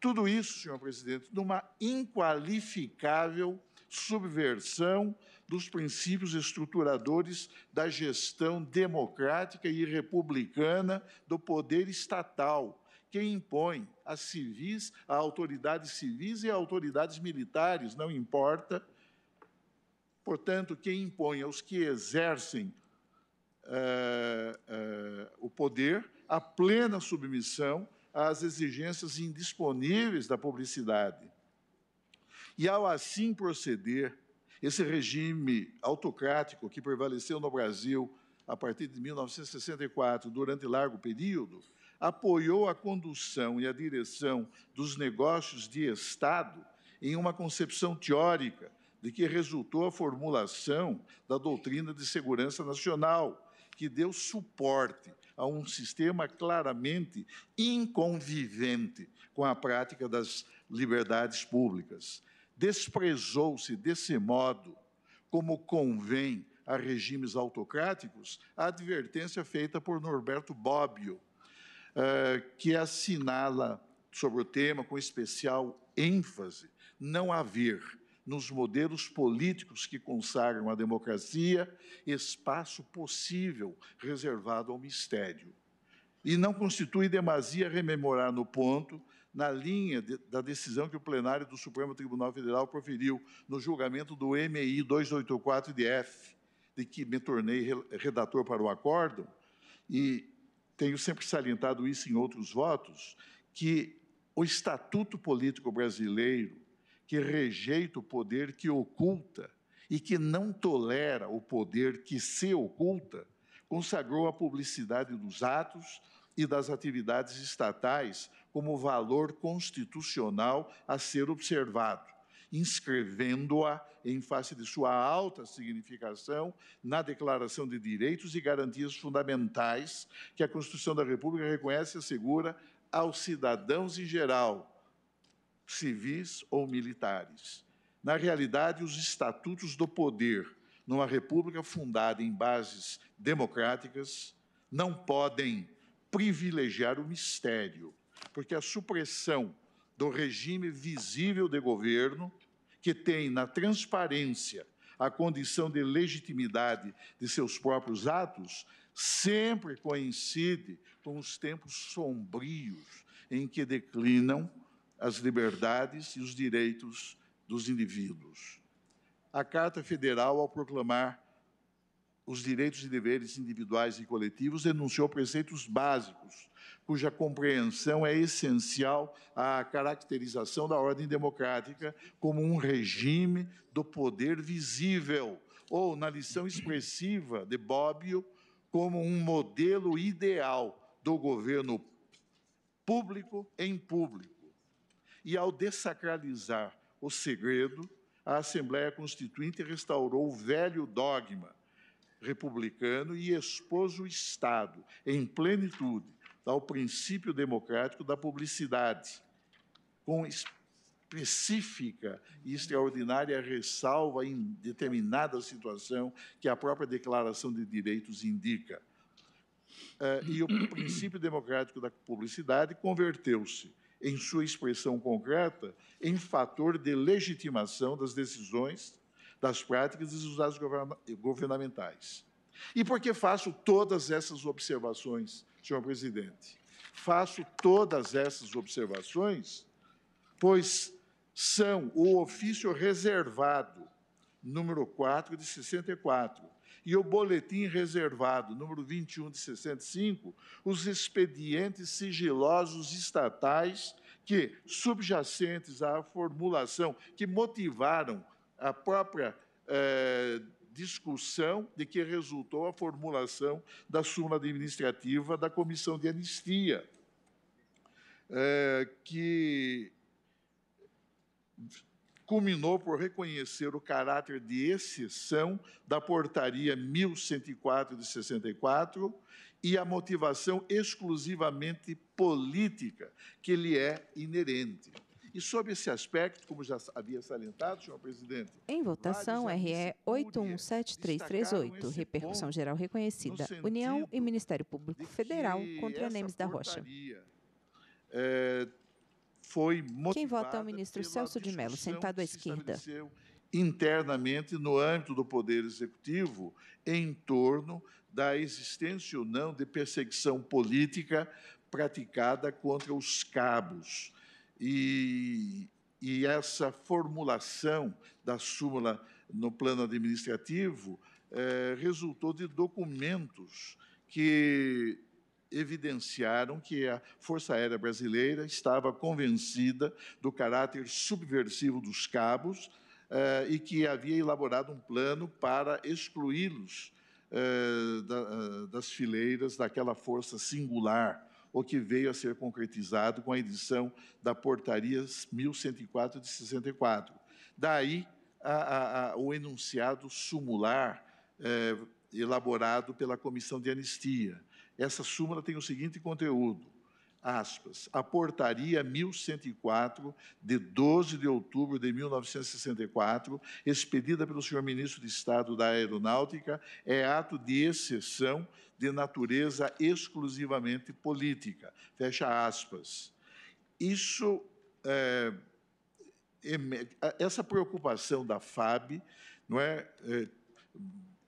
Tudo isso, senhor presidente, numa inqualificável subversão dos princípios estruturadores da gestão democrática e republicana do poder estatal, que impõe a civis, a autoridades civis e a autoridades militares, não importa. Portanto, quem impõe aos que exercem uh, uh, o poder a plena submissão às exigências indisponíveis da publicidade e ao assim proceder, esse regime autocrático que prevaleceu no Brasil a partir de 1964, durante largo período, apoiou a condução e a direção dos negócios de Estado em uma concepção teórica de que resultou a formulação da doutrina de segurança nacional, que deu suporte a um sistema claramente inconvivente com a prática das liberdades públicas desprezou-se desse modo, como convém a regimes autocráticos, a advertência feita por Norberto Bobbio, eh, que assinala sobre o tema com especial ênfase não haver nos modelos políticos que consagram a democracia espaço possível reservado ao mistério. E não constitui demasia rememorar no ponto na linha de, da decisão que o plenário do Supremo Tribunal Federal proferiu no julgamento do MI 284 de F, de que me tornei redator para o acórdão, e tenho sempre salientado isso em outros votos, que o estatuto político brasileiro, que rejeita o poder que oculta e que não tolera o poder que se oculta, consagrou a publicidade dos atos, e das atividades estatais como valor constitucional a ser observado, inscrevendo-a em face de sua alta significação na Declaração de Direitos e Garantias Fundamentais que a Constituição da República reconhece e assegura aos cidadãos em geral, civis ou militares. Na realidade, os estatutos do poder numa república fundada em bases democráticas não podem privilegiar o mistério, porque a supressão do regime visível de governo, que tem na transparência a condição de legitimidade de seus próprios atos, sempre coincide com os tempos sombrios em que declinam as liberdades e os direitos dos indivíduos. A Carta Federal, ao proclamar os direitos e deveres individuais e coletivos, denunciou preceitos básicos, cuja compreensão é essencial à caracterização da ordem democrática como um regime do poder visível, ou, na lição expressiva de Bobbio, como um modelo ideal do governo público em público. E, ao dessacralizar o segredo, a Assembleia Constituinte restaurou o velho dogma republicano e expôs o Estado, em plenitude, ao princípio democrático da publicidade, com específica e extraordinária ressalva em determinada situação que a própria Declaração de Direitos indica. Eh, e o princípio democrático da publicidade converteu-se, em sua expressão concreta, em fator de legitimação das decisões das práticas e dos atos governamentais. E por que faço todas essas observações, senhor presidente? Faço todas essas observações, pois são o ofício reservado, número 4 de 64, e o boletim reservado, número 21 de 65, os expedientes sigilosos estatais que, subjacentes à formulação, que motivaram a própria eh, discussão de que resultou a formulação da súmula administrativa da Comissão de Anistia, eh, que culminou por reconhecer o caráter de exceção da portaria 1104 de 64 e a motivação exclusivamente política que lhe é inerente. E sobre esse aspecto, como já havia salientado, senhor presidente. Em votação, RE 817338, repercussão geral reconhecida, União e Ministério Público Federal contra Nemes da Rocha. É, foi Quem vota é o ministro Celso de Mello, sentado à esquerda. Internamente, no âmbito do Poder Executivo, em torno da existência ou não de perseguição política praticada contra os cabos e, e essa formulação da súmula no plano administrativo eh, resultou de documentos que evidenciaram que a Força Aérea Brasileira estava convencida do caráter subversivo dos cabos eh, e que havia elaborado um plano para excluí-los eh, das fileiras daquela força singular o que veio a ser concretizado com a edição da Portaria 1104 de 64. Daí a, a, a, o enunciado sumular é, elaborado pela Comissão de Anistia. Essa súmula tem o seguinte conteúdo: aspas, a portaria 1104, de 12 de outubro de 1964, expedida pelo senhor ministro de Estado da Aeronáutica, é ato de exceção de natureza exclusivamente política. Fecha aspas. Isso, é, essa preocupação da FAB, não é, é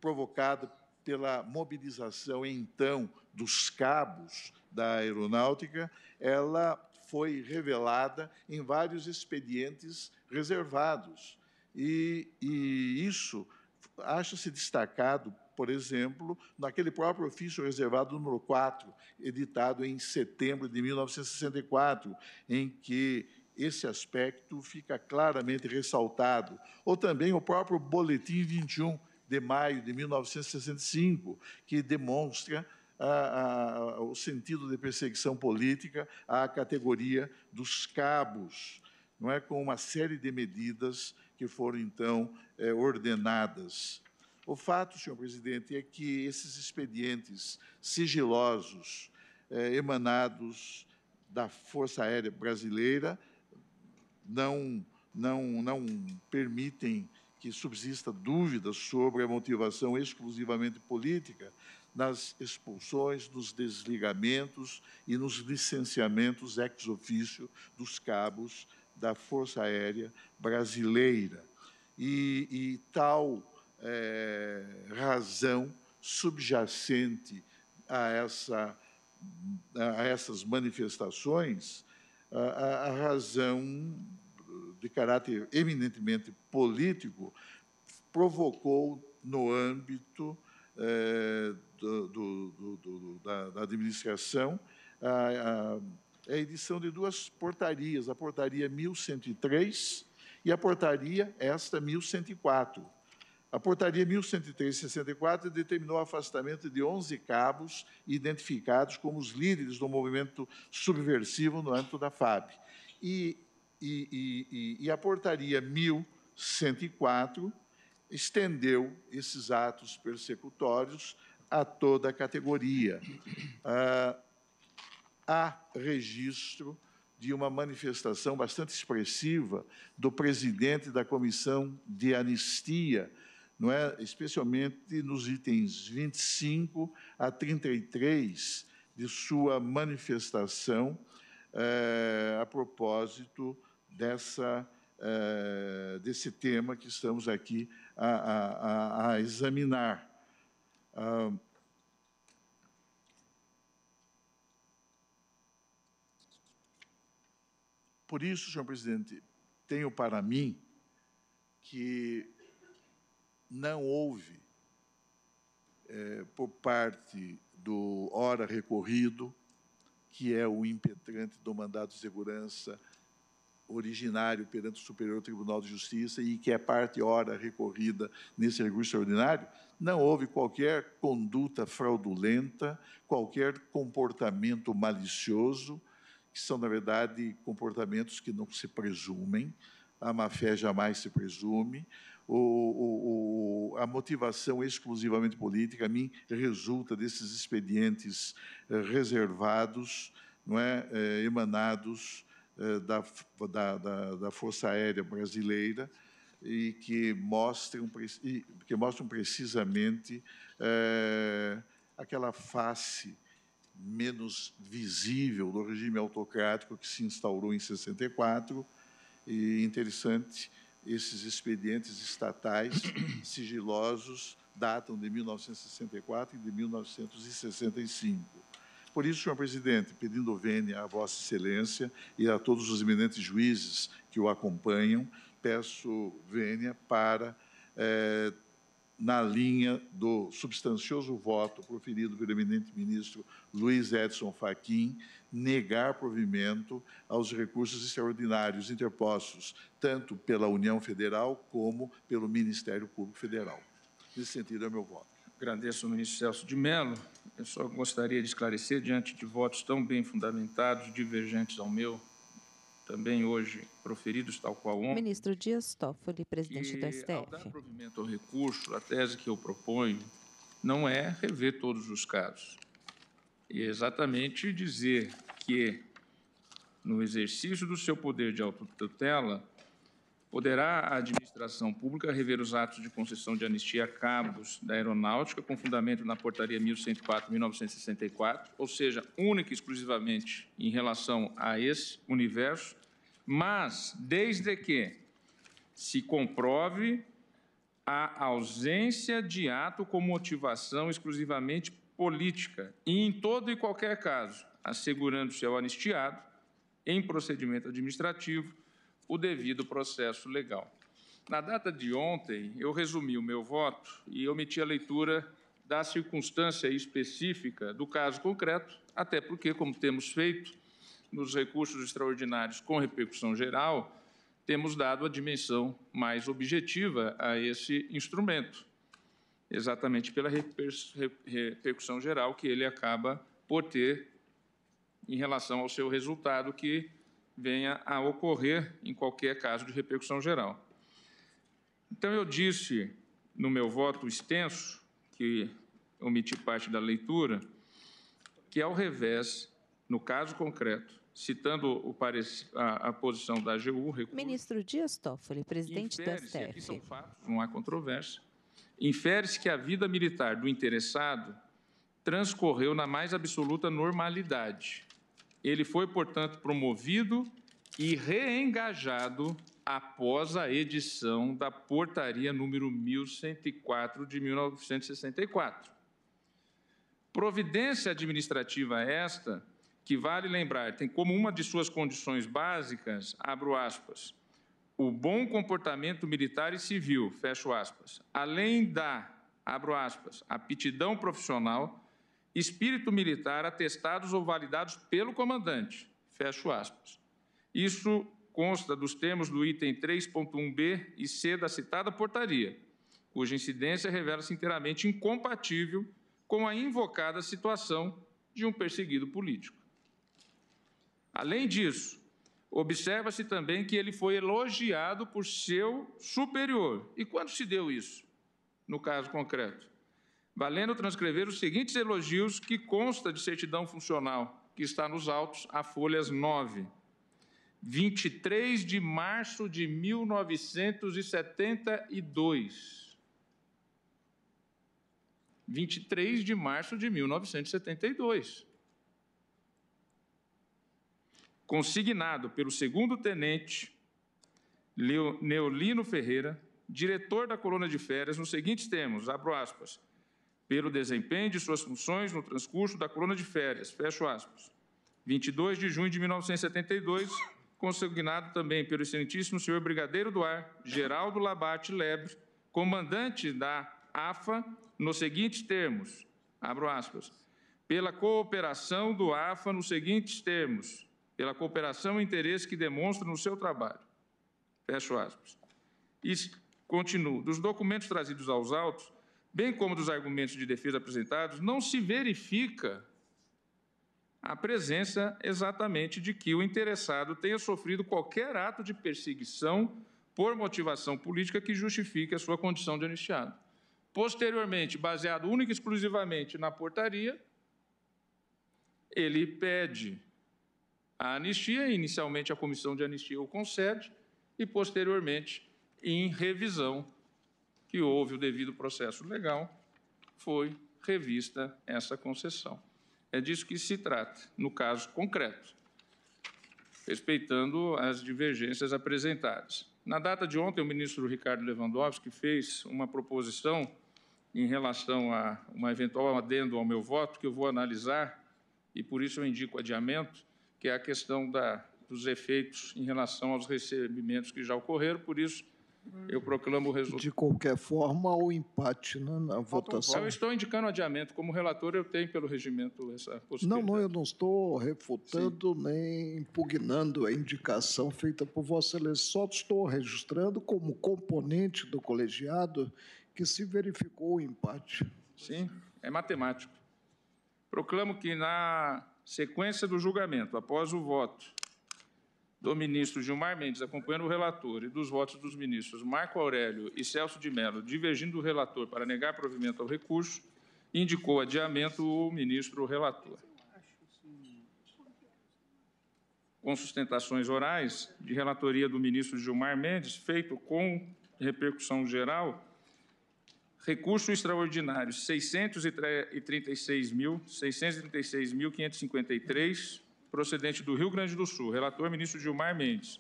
provocada pela mobilização, então, dos cabos, da aeronáutica, ela foi revelada em vários expedientes reservados. E, e isso acha-se destacado, por exemplo, naquele próprio ofício reservado número 4, editado em setembro de 1964, em que esse aspecto fica claramente ressaltado. Ou também o próprio Boletim 21, de maio de 1965, que demonstra a, a, o sentido de perseguição política à categoria dos cabos, não é com uma série de medidas que foram então é, ordenadas. O fato, senhor presidente, é que esses expedientes sigilosos é, emanados da Força Aérea Brasileira não não não permitem que subsista dúvida sobre a motivação exclusivamente política nas expulsões, nos desligamentos e nos licenciamentos ex ofício dos cabos da Força Aérea Brasileira. E, e tal é, razão subjacente a, essa, a essas manifestações, a, a razão de caráter eminentemente político provocou no âmbito eh, do, do, do, da, da, administração a, a, a edição de duas portarias, a portaria 1103 e a portaria esta 1104. A portaria 1103/64 determinou o afastamento de 11 cabos identificados como os líderes do movimento subversivo no âmbito da FAB. E, e, e, e a portaria 1104 estendeu esses atos persecutórios a toda a categoria. Ah, há registro de uma manifestação bastante expressiva do presidente da comissão de anistia, não é? especialmente nos itens 25 a 33 de sua manifestação eh, a propósito dessa, eh, desse tema que estamos aqui a, a, a examinar por isso, senhor presidente, tenho para mim que não houve, é, por parte do hora recorrido, que é o impetrante do mandato de segurança originário perante o Superior Tribunal de Justiça e que é parte hora recorrida nesse recurso ordinário, não houve qualquer conduta fraudulenta, qualquer comportamento malicioso, que são, na verdade, comportamentos que não se presumem, a má-fé jamais se presume, o, o, a motivação exclusivamente política, a mim, resulta desses expedientes eh, reservados, não é, eh, emanados eh, da, da, da Força Aérea Brasileira, e que mostram, que mostram precisamente é, aquela face menos visível do regime autocrático que se instaurou em 64. E interessante, esses expedientes estatais sigilosos datam de 1964 e de 1965. Por isso, senhor presidente, pedindo vênia a Vossa Excelência e a todos os eminentes juízes que o acompanham, peço vênia para, eh, na linha do substancioso voto proferido pelo eminente ministro Luiz Edson Fachin, negar provimento aos recursos extraordinários interpostos tanto pela União Federal como pelo Ministério Público Federal. Nesse sentido, é meu voto. Agradeço ao ministro Celso de Mello. Eu só gostaria de esclarecer, diante de votos tão bem fundamentados, divergentes ao meu, também hoje proferidos tal qual ontem. Ministro Dias Toffoli, presidente que, do STF. Ao dar provimento ao recurso, a tese que eu proponho não é rever todos os casos, e é exatamente dizer que, no exercício do seu poder de autotutela, poderá a administração pública rever os atos de concessão de anistia a cabos da aeronáutica com fundamento na portaria 1104/1964, ou seja, única e exclusivamente em relação a esse universo mas desde que se comprove a ausência de ato com motivação exclusivamente política, e em todo e qualquer caso, assegurando-se ao anistiado, em procedimento administrativo, o devido processo legal. Na data de ontem, eu resumi o meu voto e omiti a leitura da circunstância específica do caso concreto, até porque, como temos feito, nos recursos extraordinários com repercussão geral, temos dado a dimensão mais objetiva a esse instrumento, exatamente pela repercussão geral que ele acaba por ter em relação ao seu resultado que venha a ocorrer em qualquer caso de repercussão geral. Então, eu disse no meu voto extenso, que omiti parte da leitura, que ao revés, no caso concreto, citando o a, a, posição da AGU. Recurso, Ministro Dias Toffoli, presidente da STF. Aqui são fatos, não há controvérsia. Infere-se que a vida militar do interessado transcorreu na mais absoluta normalidade. Ele foi, portanto, promovido e reengajado após a edição da portaria número 1104 de 1964. Providência administrativa esta que vale lembrar, tem como uma de suas condições básicas, abro aspas, o bom comportamento militar e civil, fecho aspas, além da, abro aspas, aptidão profissional, espírito militar atestados ou validados pelo comandante, fecho aspas. Isso consta dos termos do item 3.1b e c da citada portaria, cuja incidência revela-se inteiramente incompatível com a invocada situação de um perseguido político. Além disso, observa-se também que ele foi elogiado por seu superior. E quando se deu isso, no caso concreto? Valendo transcrever os seguintes elogios que consta de certidão funcional, que está nos autos, a folhas 9. 23 de março de 1972. 23 de março de 1972 consignado pelo segundo tenente Neolino Ferreira, diretor da coluna de férias, nos seguintes termos, abro aspas, pelo desempenho de suas funções no transcurso da coluna de férias, fecho aspas, 22 de junho de 1972, consignado também pelo excelentíssimo senhor Brigadeiro do Ar, Geraldo Labate Lebre, comandante da AFA, nos seguintes termos, abro aspas, pela cooperação do AFA nos seguintes termos, pela cooperação e interesse que demonstra no seu trabalho. Fecho aspas. E continuo. Dos documentos trazidos aos autos, bem como dos argumentos de defesa apresentados, não se verifica a presença exatamente de que o interessado tenha sofrido qualquer ato de perseguição por motivação política que justifique a sua condição de anistiado. Posteriormente, baseado única e exclusivamente na portaria, ele pede a anistia, inicialmente a comissão de anistia o concede e, posteriormente, em revisão, que houve o devido processo legal, foi revista essa concessão. É disso que se trata, no caso concreto, respeitando as divergências apresentadas. Na data de ontem, o ministro Ricardo Lewandowski fez uma proposição em relação a uma eventual adendo ao meu voto, que eu vou analisar, e por isso eu indico adiamento, que é a questão da, dos efeitos em relação aos recebimentos que já ocorreram, por isso eu proclamo o resultado. De qualquer forma, o empate né, na votação. eu estou indicando adiamento. Como relator, eu tenho pelo regimento essa possibilidade. Não, não, eu não estou refutando Sim. nem impugnando a indicação feita por Vossa Excelência. Só estou registrando como componente do colegiado que se verificou o empate. Sim, é matemático. Proclamo que na Sequência do julgamento, após o voto do ministro Gilmar Mendes, acompanhando o relator, e dos votos dos ministros Marco Aurélio e Celso de Mello, divergindo o relator para negar provimento ao recurso, indicou adiamento o ministro relator. Com sustentações orais de relatoria do ministro Gilmar Mendes, feito com repercussão geral, Recurso extraordinário, 636.636.553, procedente do Rio Grande do Sul. Relator, ministro Gilmar Mendes.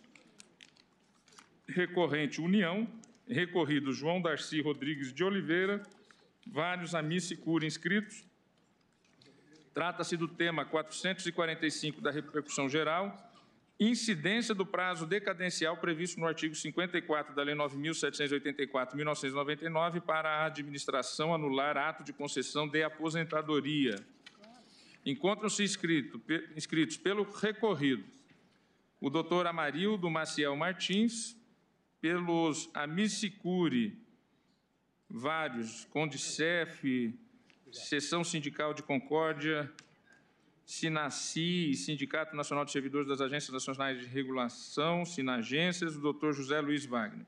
Recorrente, União. Recorrido, João Darcy Rodrigues de Oliveira. Vários amis e cura inscritos. Trata-se do tema 445 da repercussão geral, incidência do prazo decadencial previsto no artigo 54 da Lei 9.784-1999 para a administração anular ato de concessão de aposentadoria. Encontram-se inscrito, inscritos pelo recorrido o doutor Amarildo Maciel Martins, pelos Amicicuri, vários, Condicef, Sessão Sindical de Concórdia, SINACI, Sindicato Nacional de Servidores das Agências Nacionais de Regulação, SINAGências, o doutor José Luiz Wagner.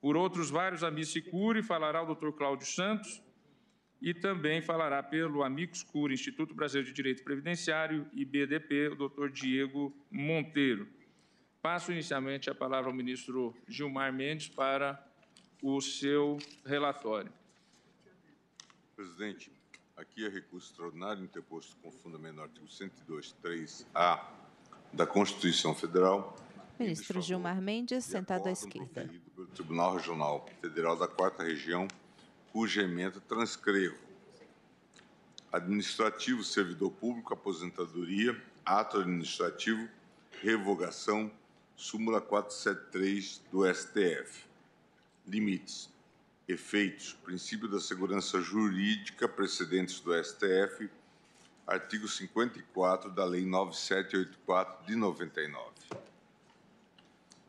Por outros vários, amigos Miss Cure falará o doutor Cláudio Santos e também falará pelo Amigos Cure, Instituto Brasileiro de Direito Previdenciário e BDP, o doutor Diego Monteiro. Passo inicialmente a palavra ao ministro Gilmar Mendes para o seu relatório. Presidente, Aqui é recurso extraordinário interposto com fundamento no artigo 102.3a da Constituição Federal. Ministro Gilmar Mendes, sentado à esquerda. Pelo Tribunal Regional Federal da 4 Região, cuja emenda transcrevo. Administrativo, servidor público, aposentadoria, ato administrativo, revogação, súmula 473 do STF. Limites Efeitos: Princípio da segurança jurídica, precedentes do STF, artigo 54 da Lei 9784 de 99.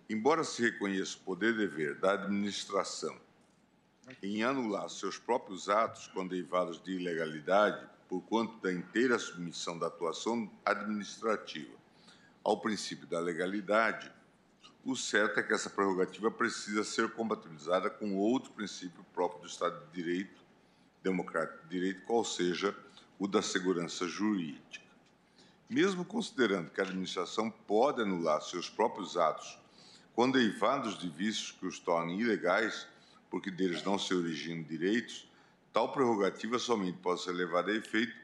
Embora se reconheça o poder dever da administração em anular seus próprios atos quando derivados de ilegalidade, por quanto da inteira submissão da atuação administrativa ao princípio da legalidade, o certo é que essa prerrogativa precisa ser compatibilizada com outro princípio próprio do Estado de Direito, democrático de direito, qual seja o da segurança jurídica. Mesmo considerando que a administração pode anular seus próprios atos quando derivados de vícios que os tornem ilegais, porque deles não se originam direitos, tal prerrogativa somente pode ser levada a efeito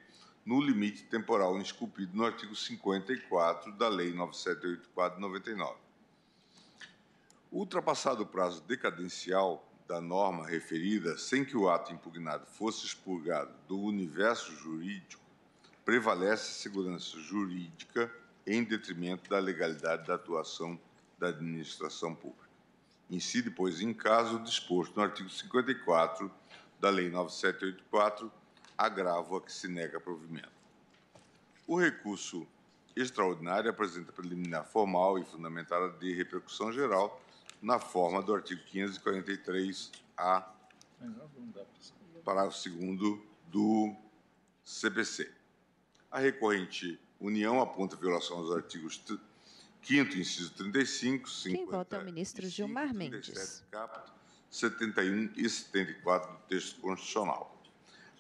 no limite temporal esculpido no artigo 54 da Lei 9784 de 99. Ultrapassado o prazo decadencial da norma referida, sem que o ato impugnado fosse expurgado do universo jurídico, prevalece a segurança jurídica em detrimento da legalidade da atuação da administração pública. Incide, pois, em caso disposto no artigo 54 da Lei 9784, agravo a que se nega provimento. O recurso extraordinário apresenta preliminar formal e fundamentada de repercussão geral na forma do artigo 543-A, parágrafo 2 do CPC. A recorrente União aponta violação dos artigos 5 inciso 35, 50, Quem 71 é e 74 do texto constitucional,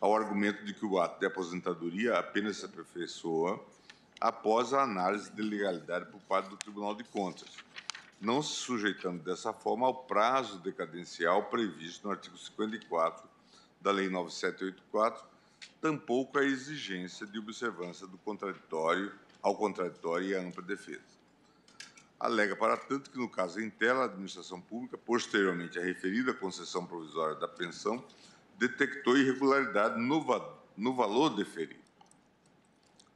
ao argumento de que o ato de aposentadoria apenas se aperfeiçoa após a análise de legalidade por parte do Tribunal de Contas, não se sujeitando dessa forma ao prazo decadencial previsto no artigo 54 da Lei 9784, tampouco a exigência de observância do contraditório ao contraditório e à ampla defesa. Alega, para tanto, que no caso em tela, a administração pública, posteriormente à referida concessão provisória da pensão, detectou irregularidade no, va no valor deferido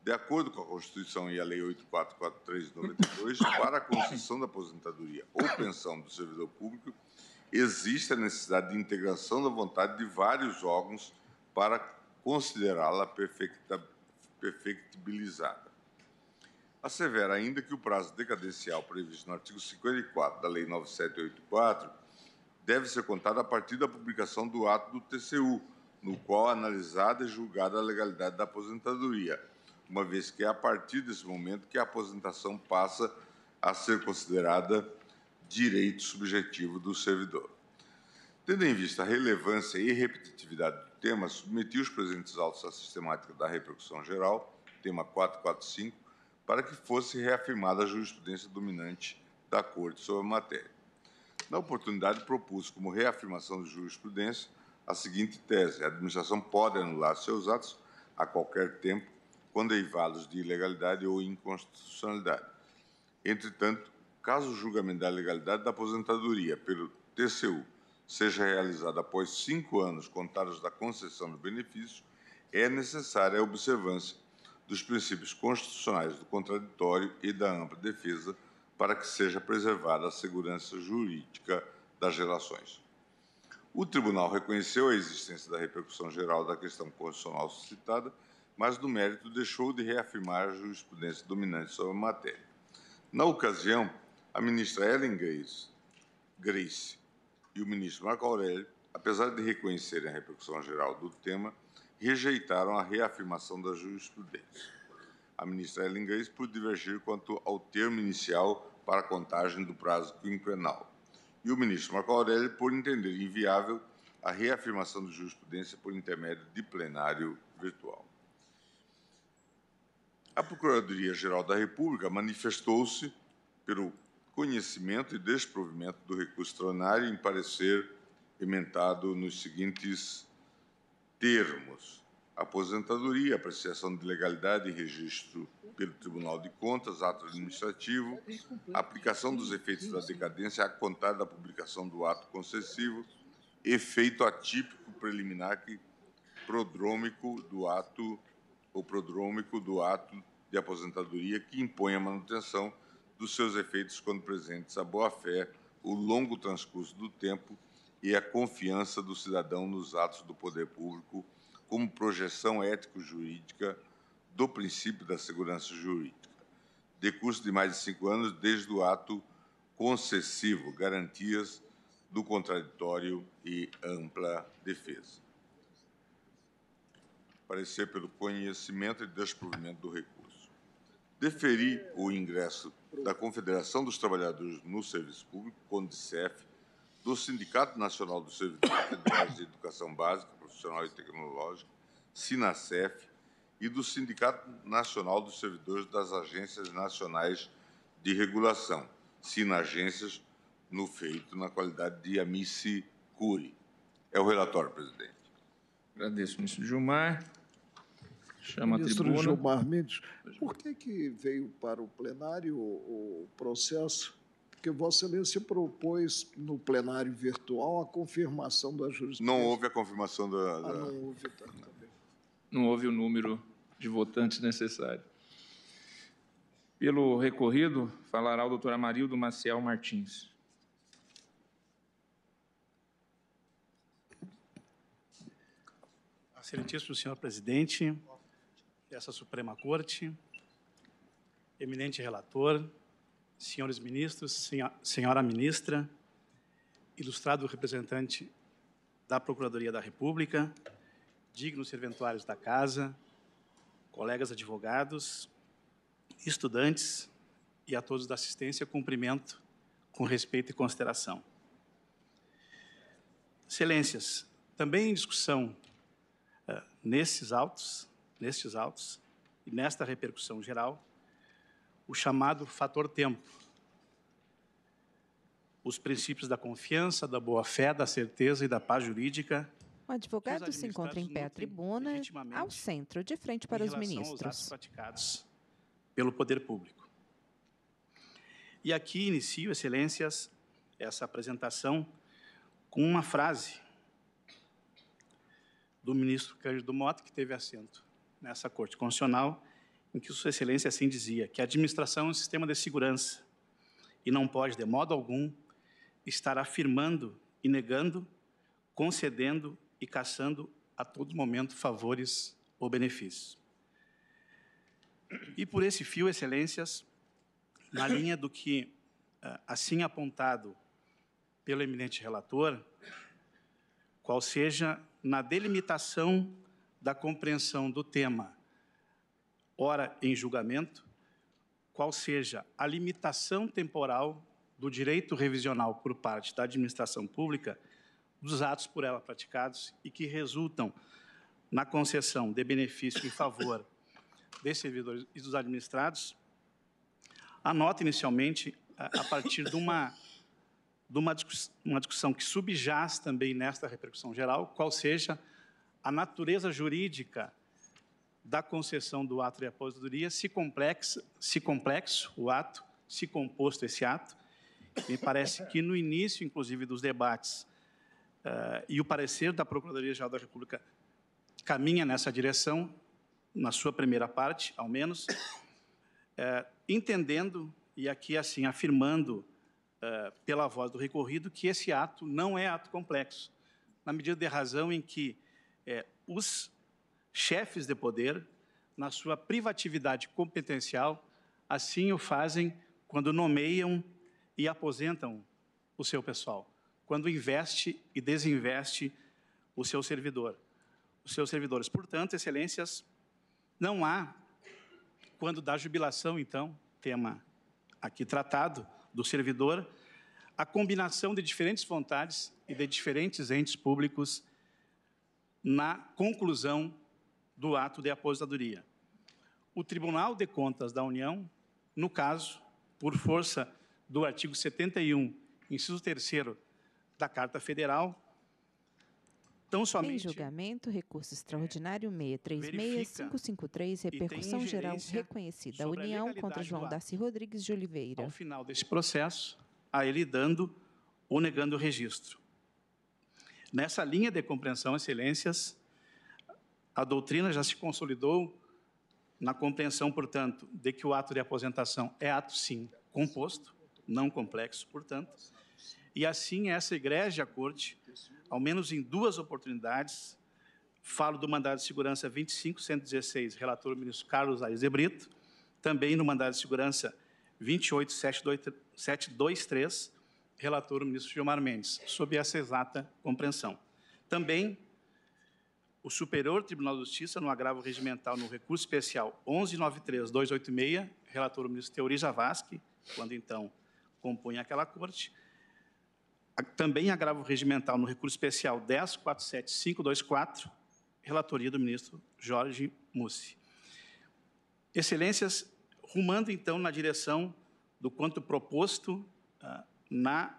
de acordo com a Constituição e a Lei 8443 de 92, para a concessão da aposentadoria ou pensão do servidor público, existe a necessidade de integração da vontade de vários órgãos para considerá-la perfectibilizada. Assevera ainda que o prazo decadencial previsto no artigo 54 da Lei 9784 deve ser contado a partir da publicação do ato do TCU, no qual é analisada e julgada a legalidade da aposentadoria, uma vez que é a partir desse momento que a aposentação passa a ser considerada direito subjetivo do servidor. Tendo em vista a relevância e repetitividade do tema, submeti os presentes autos à sistemática da repercussão geral, tema 445, para que fosse reafirmada a jurisprudência dominante da Corte sobre a matéria. Na oportunidade, propus como reafirmação de jurisprudência a seguinte tese: a administração pode anular seus atos a qualquer tempo condeivá-los de ilegalidade ou inconstitucionalidade. Entretanto, caso o julgamento da legalidade da aposentadoria pelo TCU seja realizado após cinco anos contados da concessão do benefício, é necessária a observância dos princípios constitucionais do contraditório e da ampla defesa para que seja preservada a segurança jurídica das relações. O tribunal reconheceu a existência da repercussão geral da questão constitucional suscitada mas no mérito deixou de reafirmar a jurisprudência dominante sobre a matéria. Na ocasião, a ministra Ellen Grace, Grace e o ministro Marco Aurélio, apesar de reconhecerem a repercussão geral do tema, rejeitaram a reafirmação da jurisprudência. A ministra Ellen Grace por divergir quanto ao termo inicial para a contagem do prazo quinquenal e o ministro Marco Aurélio por entender inviável a reafirmação de jurisprudência por intermédio de plenário virtual. A Procuradoria-Geral da República manifestou-se pelo conhecimento e desprovimento do recurso extraordinário em parecer ementado nos seguintes termos: aposentadoria, apreciação de legalidade e registro pelo Tribunal de Contas, ato administrativo, aplicação dos efeitos da decadência a contar da publicação do ato concessivo, efeito atípico preliminar que prodrômico do ato ou prodrômico do ato de aposentadoria que impõe a manutenção dos seus efeitos quando presentes a boa-fé, o longo transcurso do tempo e a confiança do cidadão nos atos do poder público como projeção ético-jurídica do princípio da segurança jurídica. Decurso de mais de cinco anos desde o ato concessivo, garantias do contraditório e ampla defesa. Parecer pelo conhecimento e desprovimento do recurso deferir o ingresso da Confederação dos Trabalhadores no Serviço Público, CONDICEF, do Sindicato Nacional dos Servidores Federais de Educação Básica, Profissional e Tecnológica, SINACEF, e do Sindicato Nacional dos Servidores das Agências Nacionais de Regulação, SINAGências, no feito na qualidade de amici curi. É o relatório, presidente. Agradeço, ministro Gilmar. Chama Ministro a tribuna. Gilmar Mendes, por que, que veio para o plenário o processo? Porque Vossa Excelência propôs no plenário virtual a confirmação da jurisdição. Não houve a confirmação da. Ah, da... Ah, não houve, também. Não houve o número de votantes necessário. Pelo recorrido, falará o doutor Amarildo Maciel Martins. Excelentíssimo senhor presidente, dessa Suprema Corte, eminente relator, senhores ministros, senhora ministra, ilustrado representante da Procuradoria da República, dignos serventuários da Casa, colegas advogados, estudantes e a todos da assistência, cumprimento com respeito e consideração. Excelências, também em discussão uh, nesses autos nestes autos e nesta repercussão geral, o chamado fator tempo. Os princípios da confiança, da boa-fé, da certeza e da paz jurídica. O advogado se encontra em pé à tribuna, ao centro, de frente para os ministros. Aos atos praticados pelo poder público. E aqui inicio, excelências, essa apresentação com uma frase do ministro Cândido Mota, que teve assento nessa Corte Constitucional, em que Sua Excelência assim dizia que a administração é um sistema de segurança e não pode, de modo algum, estar afirmando e negando, concedendo e caçando a todo momento favores ou benefícios. E por esse fio, Excelências, na linha do que, eh, assim apontado pelo eminente relator, qual seja na delimitação da compreensão do tema, ora em julgamento, qual seja a limitação temporal do direito revisional por parte da administração pública dos atos por ela praticados e que resultam na concessão de benefício em favor dos servidores e dos administrados, anota inicialmente a, partir de uma de uma discussão que subjaz também nesta repercussão geral, qual seja a natureza jurídica da concessão do ato de aposentadoria, se complexo, se complexo o ato, se composto esse ato. Me parece que no início, inclusive, dos debates uh, e o parecer da Procuradoria-Geral da República caminha nessa direção, na sua primeira parte, ao menos, uh, entendendo e aqui assim afirmando uh, pela voz do recorrido que esse ato não é ato complexo, na medida de razão em que é, os chefes de poder, na sua privatividade competencial, assim o fazem quando nomeiam e aposentam o seu pessoal, quando investe e desinveste o seu servidor, os seus servidores. Portanto, excelências, não há, quando dá jubilação, então, tema aqui tratado, do servidor, a combinação de diferentes vontades e de diferentes entes públicos na conclusão do ato de aposentadoria. O Tribunal de Contas da União, no caso, por força do artigo 71, inciso 3 da Carta Federal, tão somente. Em julgamento, recurso extraordinário 636553, repercussão geral reconhecida. A União a contra João Darcy Rodrigues de Oliveira. Ao final desse processo, a ele dando ou negando o registro. Nessa linha de compreensão, excelências, a doutrina já se consolidou na compreensão, portanto, de que o ato de aposentação é ato, sim, composto, não complexo, portanto. E assim, essa igreja, corte, ao menos em duas oportunidades, falo do mandado de segurança 2516, relator ministro Carlos Aires de Brito, também no mandado de segurança 28723, relator o ministro Gilmar Mendes, sob essa exata compreensão. Também, o Superior Tribunal de Justiça, no agravo regimental no recurso especial 1193286, relator o ministro Teori Javasque, quando então compunha aquela corte, também agravo regimental no recurso especial 1047524, relatoria do ministro Jorge Mussi. Excelências, rumando então na direção do quanto proposto ah, na,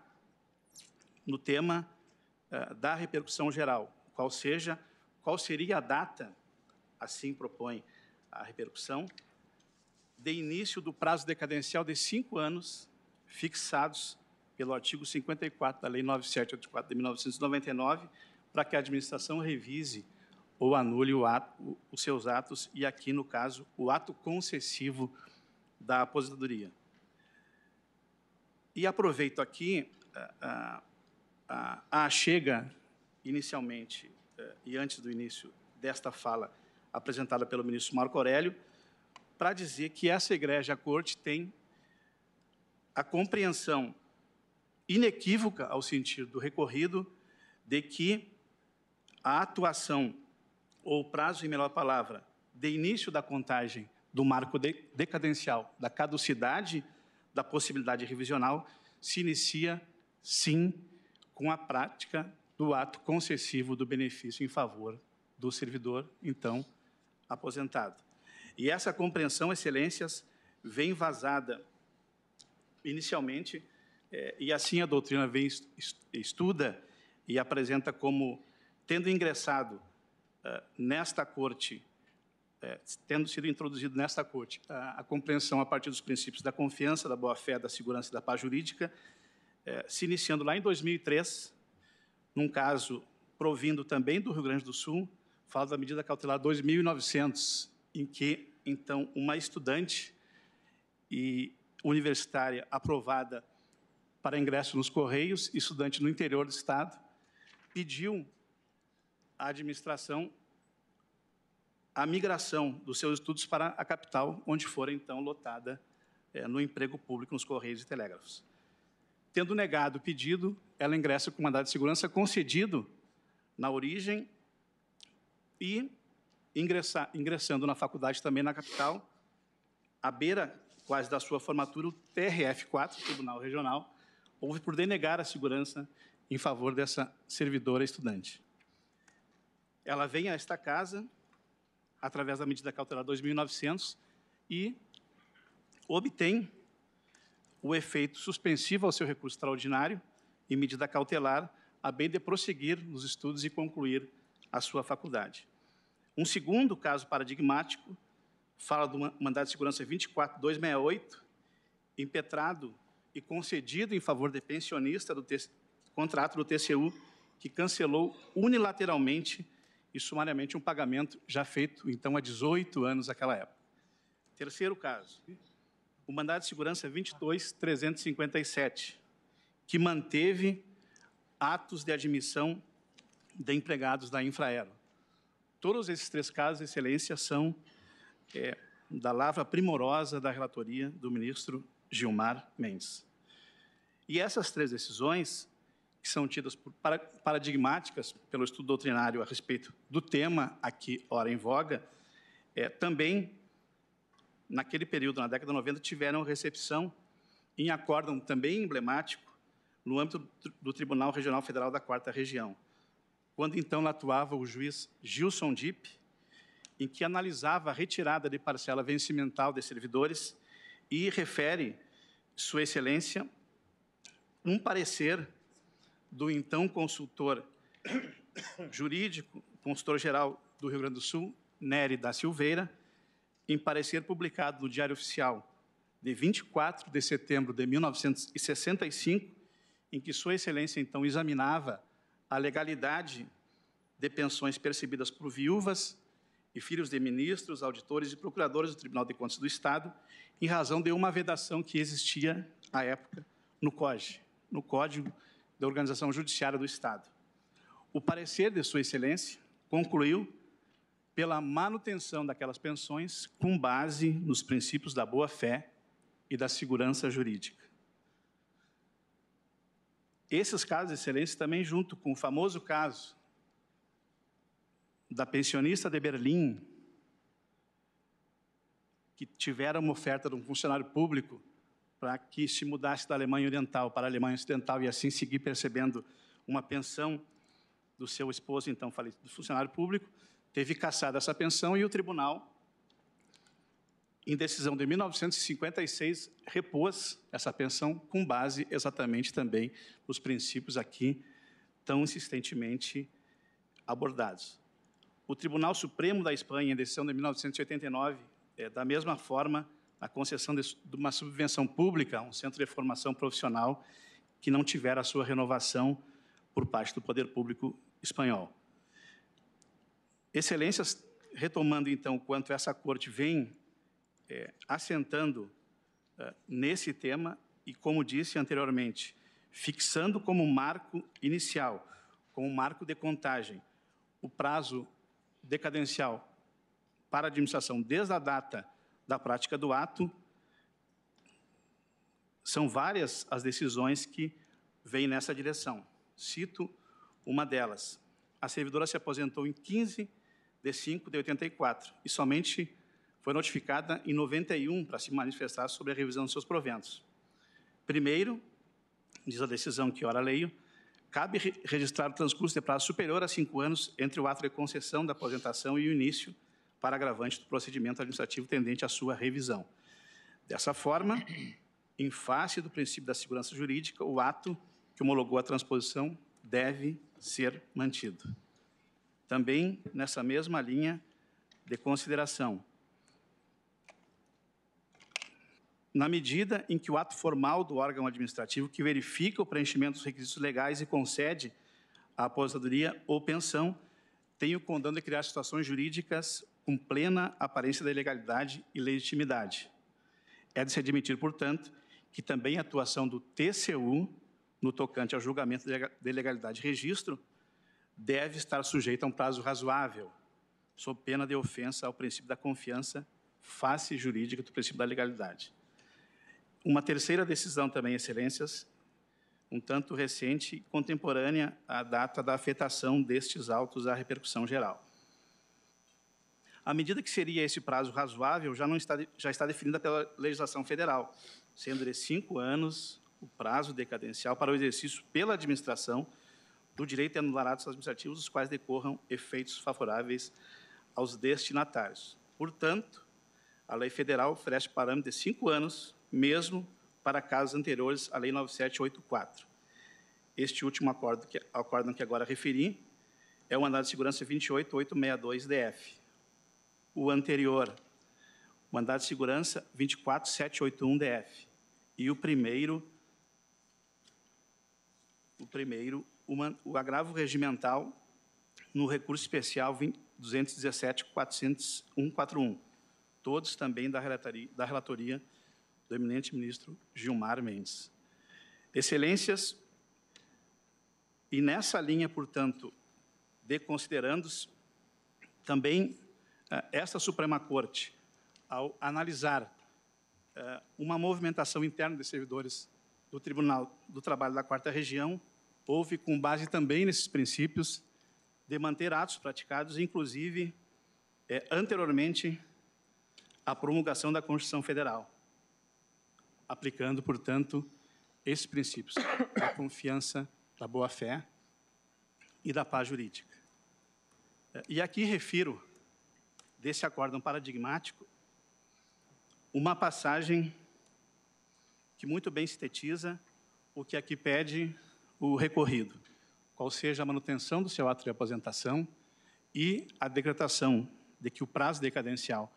no tema uh, da repercussão geral, qual seja, qual seria a data, assim propõe a repercussão, de início do prazo decadencial de cinco anos fixados pelo artigo 54 da Lei 9784 de 1999, para que a administração revise ou anule ato, os seus atos e, aqui no caso, o ato concessivo da aposentadoria. E aproveito aqui a, eh, eh, a, a chega inicialmente eh, e antes do início desta fala apresentada pelo ministro Marco Aurélio, para dizer que essa igreja, a corte, tem a compreensão inequívoca, ao sentido do recorrido, de que a atuação, ou prazo, em melhor palavra, de início da contagem do marco decadencial, da caducidade da possibilidade revisional se inicia, sim, com a prática do ato concessivo do benefício em favor do servidor, então aposentado. E essa compreensão, excelências, vem vazada inicialmente, eh, e assim a doutrina vem estuda e apresenta como, tendo ingressado eh, nesta corte é, tendo sido introduzido nesta corte a, a, compreensão a partir dos princípios da confiança, da boa-fé, da segurança e da paz jurídica, é, se iniciando lá em 2003, num caso provindo também do Rio Grande do Sul, falo da medida cautelar 2.900, em que, então, uma estudante e universitária aprovada para ingresso nos Correios, estudante no interior do Estado, pediu à administração a migração dos seus estudos para a capital, onde fora então lotada é, no emprego público nos Correios e Telégrafos. Tendo negado o pedido, ela ingressa com mandado de segurança concedido na origem e ingressando na faculdade também na capital, à beira quase da sua formatura, o TRF4, Tribunal Regional, houve por denegar a segurança em favor dessa servidora estudante. Ela vem a esta casa através da medida cautelar 2.900 e obtém o efeito suspensivo ao seu recurso extraordinário em medida cautelar, a bem de prosseguir nos estudos e concluir a sua faculdade. Um segundo caso paradigmático fala do mandado de segurança 24268, impetrado e concedido em favor de pensionista do contrato do TCU, que cancelou unilateralmente e sumariamente um pagamento já feito, então, há 18 anos naquela época. Terceiro caso, o mandado de segurança 22357, que manteve atos de admissão de empregados da Infraero. Todos esses três casos, excelência, são é, da lavra primorosa da relatoria do ministro Gilmar Mendes. E essas três decisões que são tidas por paradigmáticas pelo estudo doutrinário a respeito do tema aqui, ora em voga, é, também, naquele período, na década de 90, tiveram recepção em acórdão também emblemático no âmbito do Tribunal Regional Federal da Quarta Região, quando então atuava o juiz Gilson Dipp, em que analisava a retirada de parcela vencimental de servidores e refere, Sua Excelência, um parecer do então consultor jurídico, consultor-geral do Rio Grande do Sul, Nery da Silveira, em parecer publicado no Diário Oficial de 24 de setembro de 1965, em que Sua Excelência então examinava a legalidade de pensões percebidas por viúvas e filhos de ministros, auditores e procuradores do Tribunal de Contas do Estado, em razão de uma vedação que existia à época no COGE, no Código da Organização Judiciária do Estado. O parecer de Sua Excelência concluiu pela manutenção daquelas pensões com base nos princípios da boa-fé e da segurança jurídica. Esses casos, Excelência, também junto com o famoso caso da pensionista de Berlim, que tiveram uma oferta de um funcionário público para que se mudasse da Alemanha Oriental para a Alemanha Ocidental e assim seguir percebendo uma pensão do seu esposo, então do funcionário público, teve cassada essa pensão e o tribunal, em decisão de 1956, repôs essa pensão com base exatamente também nos princípios aqui tão insistentemente abordados. O Tribunal Supremo da Espanha, em decisão de 1989, é, da mesma forma, a concessão de, de uma subvenção pública a um centro de formação profissional que não tiver a sua renovação por parte do poder público espanhol. Excelências, retomando então quanto essa corte vem é, assentando é, nesse tema e, como disse anteriormente, fixando como marco inicial, como marco de contagem, o prazo decadencial para a administração desde a data da prática do ato. São várias as decisões que vêm nessa direção. Cito uma delas. A servidora se aposentou em 15 de 5 de 84 e somente foi notificada em 91 para se manifestar sobre a revisão dos seus proventos. Primeiro, diz a decisão que ora leio, cabe registrar o transcurso de prazo superior a cinco anos entre o ato de concessão da aposentação e o início para agravante do procedimento administrativo tendente à sua revisão. Dessa forma, em face do princípio da segurança jurídica, o ato que homologou a transposição deve ser mantido. Também nessa mesma linha de consideração, na medida em que o ato formal do órgão administrativo que verifica o preenchimento dos requisitos legais e concede a aposentadoria ou pensão tem o condão de criar situações jurídicas com plena aparência da legalidade e legitimidade. É de se admitir, portanto, que também a atuação do TCU no tocante ao julgamento de legalidade e registro deve estar sujeita a um prazo razoável, sob pena de ofensa ao princípio da confiança face jurídica do princípio da legalidade. Uma terceira decisão também, excelências, um tanto recente e contemporânea à data da afetação destes autos à repercussão geral. A medida que seria esse prazo razoável, já, não está, já está definida pela legislação federal, sendo de cinco anos o prazo decadencial para o exercício pela administração do direito de anular atos administrativos, os quais decorram efeitos favoráveis aos destinatários. Portanto, a lei federal oferece parâmetro de cinco anos, mesmo para casos anteriores à Lei 9784. Este último acordo que, acordo que agora referi é o mandado de segurança 28862-DF o anterior, mandado de segurança 24781-DF, e o primeiro, o primeiro, uma, o agravo regimental no recurso especial 217.401.41, todos também da relatoria, da relatoria do eminente ministro Gilmar Mendes. Excelências, e nessa linha, portanto, de considerandos, também eh, esta Suprema Corte, ao analisar eh, uma movimentação interna de servidores do Tribunal do Trabalho da Quarta Região, houve, com base também nesses princípios, de manter atos praticados, inclusive eh, anteriormente à promulgação da Constituição Federal, aplicando, portanto, esses princípios da confiança, da boa-fé e da paz jurídica. E aqui refiro desse acórdão paradigmático, uma passagem que muito bem sintetiza o que aqui pede o recorrido, qual seja a manutenção do seu ato de aposentação e a decretação de que o prazo decadencial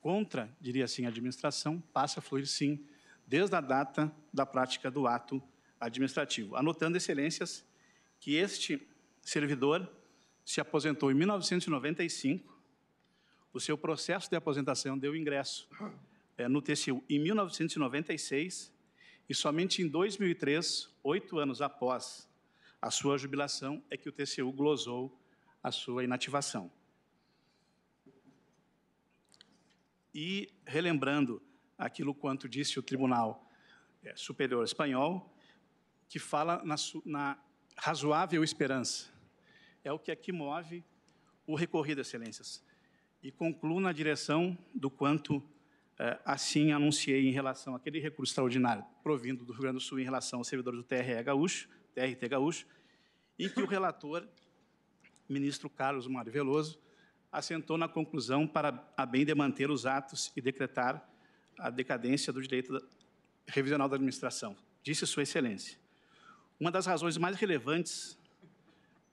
contra, diria assim, a administração passa a fluir sim desde a data da prática do ato administrativo. Anotando, excelências, que este servidor se aposentou em 1995 o seu processo de aposentação deu ingresso é, no TCU em 1996 e somente em 2003, oito anos após a sua jubilação, é que o TCU glosou a sua inativação. E, relembrando aquilo quanto disse o Tribunal é, Superior Espanhol, que fala na, na razoável esperança. É o que aqui é move o recorrido, excelências e concluo na direção do quanto eh, assim anunciei em relação àquele recurso extraordinário provindo do Rio Grande do Sul em relação aos servidores do TRE Gaúcho, TRT Gaúcho, e que o relator, ministro Carlos Mário Veloso, assentou na conclusão para a bem de manter os atos e decretar a decadência do direito revisional da administração, disse Sua Excelência. Uma das razões mais relevantes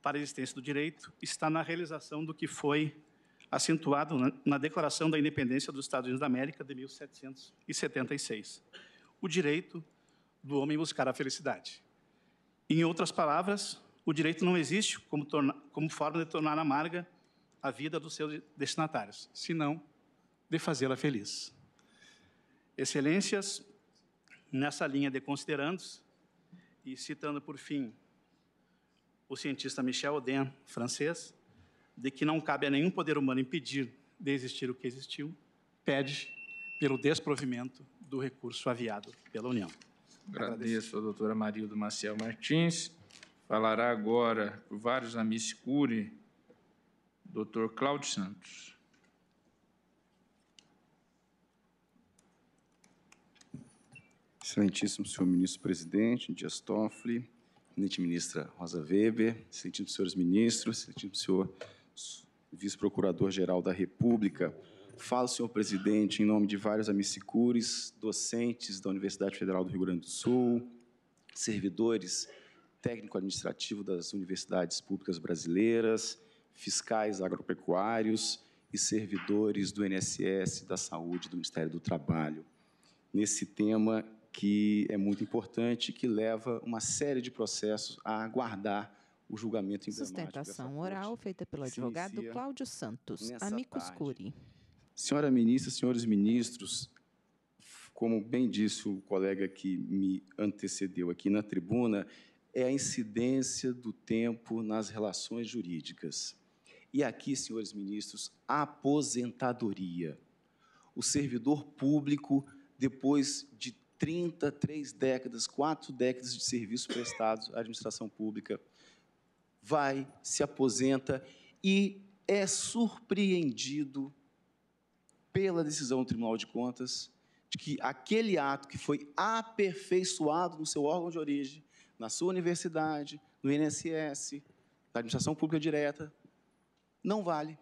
para a existência do direito está na realização do que foi acentuado na, Declaração da Independência dos Estados Unidos da América de 1776, o direito do homem buscar a felicidade. Em outras palavras, o direito não existe como, torna, como forma de tornar amarga a vida dos seus destinatários, senão de fazê-la feliz. Excelências, nessa linha de considerandos, e citando por fim o cientista Michel Audin, francês, de que não cabe a nenhum poder humano impedir de existir o que existiu, pede pelo desprovimento do recurso aviado pela União. Agradeço, Agradeço a doutora Marildo Maciel Martins. Falará agora, por vários amigos curi, doutor Cláudio Santos. Excelentíssimo senhor ministro-presidente Dias Toffoli, excelente ministra Rosa Weber, excelentíssimos senhores ministros, excelentíssimo senhor vice-procurador-geral da República. Falo, senhor presidente, em nome de vários amicicures, docentes da Universidade Federal do Rio Grande do Sul, servidores técnico-administrativo das universidades públicas brasileiras, fiscais agropecuários e servidores do NSS, da Saúde, do Ministério do Trabalho. Nesse tema que é muito importante, que leva uma série de processos a aguardar o julgamento emblemático. Sustentação oral feita pelo advogado Cláudio Santos, amicus curi. Senhora ministra, senhores ministros, como bem disse o colega que me antecedeu aqui na tribuna, é a incidência do tempo nas relações jurídicas. E aqui, senhores ministros, a aposentadoria. O servidor público, depois de 33 décadas, quatro décadas de serviço prestado à administração pública, vai, se aposenta e é surpreendido pela decisão do Tribunal de Contas de que aquele ato que foi aperfeiçoado no seu órgão de origem, na sua universidade, no INSS, na administração pública direta, não vale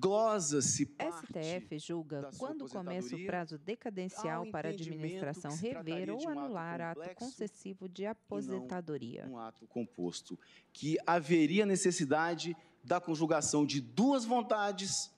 glosa-se STF julga quando começa o prazo decadencial para a administração rever ou anular ato concessivo de aposentadoria. Um ato composto que haveria necessidade da conjugação de duas vontades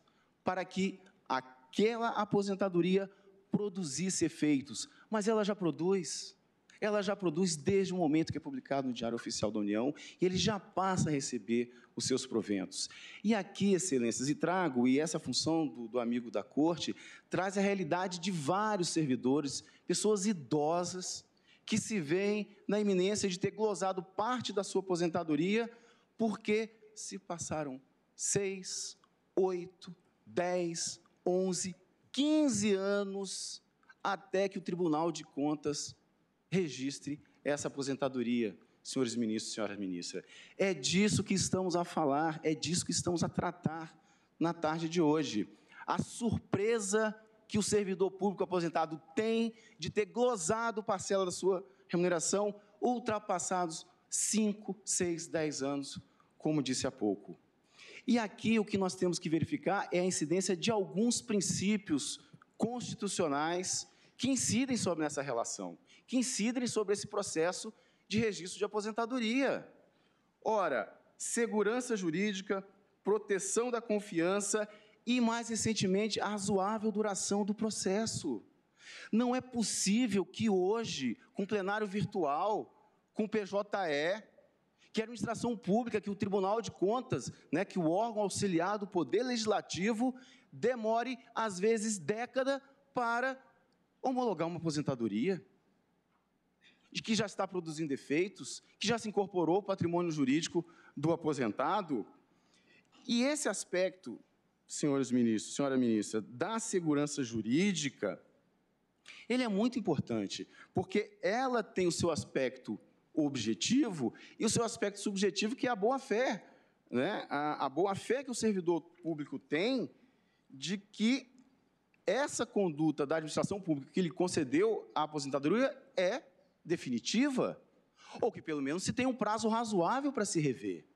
para que aquela aposentadoria produzisse efeitos, mas ela já produz ela já produz desde o momento que é publicado no Diário Oficial da União e ele já passa a receber os seus proventos. E aqui, excelências, e trago, e essa função do, do amigo da corte traz a realidade de vários servidores, pessoas idosas, que se veem na iminência de ter glosado parte da sua aposentadoria porque se passaram seis, oito, dez, onze, quinze anos até que o Tribunal de Contas registre essa aposentadoria, senhores ministros, senhoras ministras. É disso que estamos a falar, é disso que estamos a tratar na tarde de hoje. A surpresa que o servidor público aposentado tem de ter glosado parcela da sua remuneração ultrapassados 5, 6, 10 anos, como disse há pouco. E aqui o que nós temos que verificar é a incidência de alguns princípios constitucionais que incidem sobre essa relação que incidem sobre esse processo de registro de aposentadoria. Ora, segurança jurídica, proteção da confiança e, mais recentemente, a razoável duração do processo. Não é possível que hoje, com plenário virtual, com PJE, que a administração pública, que o Tribunal de Contas, né, que o órgão auxiliar do Poder Legislativo, demore, às vezes, década para homologar uma aposentadoria de que já está produzindo efeitos, que já se incorporou ao patrimônio jurídico do aposentado. E esse aspecto, senhores ministros, senhora ministra, da segurança jurídica, ele é muito importante, porque ela tem o seu aspecto objetivo e o seu aspecto subjetivo, que é a boa-fé. Né? A, a boa-fé que o servidor público tem de que essa conduta da administração pública que lhe concedeu a aposentadoria é definitiva, ou que pelo menos se tenha um prazo razoável para se rever.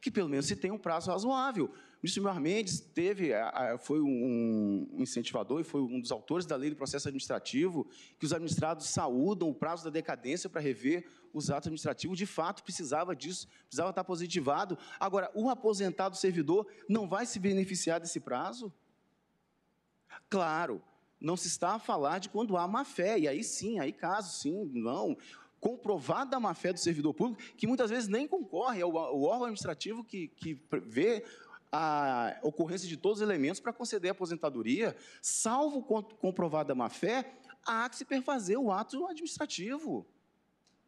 Que pelo menos se tenha um prazo razoável. O ministro Milhar Mendes teve, foi um incentivador e foi um dos autores da lei do processo administrativo, que os administrados saúdam o prazo da decadência para rever os atos administrativos. De fato, precisava disso, precisava estar positivado. Agora, o aposentado servidor não vai se beneficiar desse prazo? Claro, não se está a falar de quando há má fé, e aí sim, aí caso sim, não, comprovada a má fé do servidor público, que muitas vezes nem concorre, é o, órgão administrativo que, que vê a ocorrência de todos os elementos para conceder a aposentadoria, salvo comprovada a má fé, há que se perfazer o ato administrativo.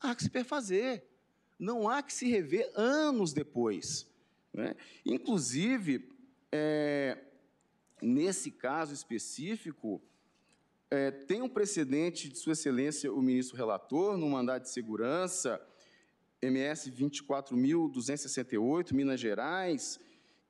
Há que se perfazer. Não há que se rever anos depois. Né? Inclusive, é, nesse caso específico, é, tem um precedente de Sua Excelência o ministro relator, no mandato de segurança, MS 24.268, Minas Gerais,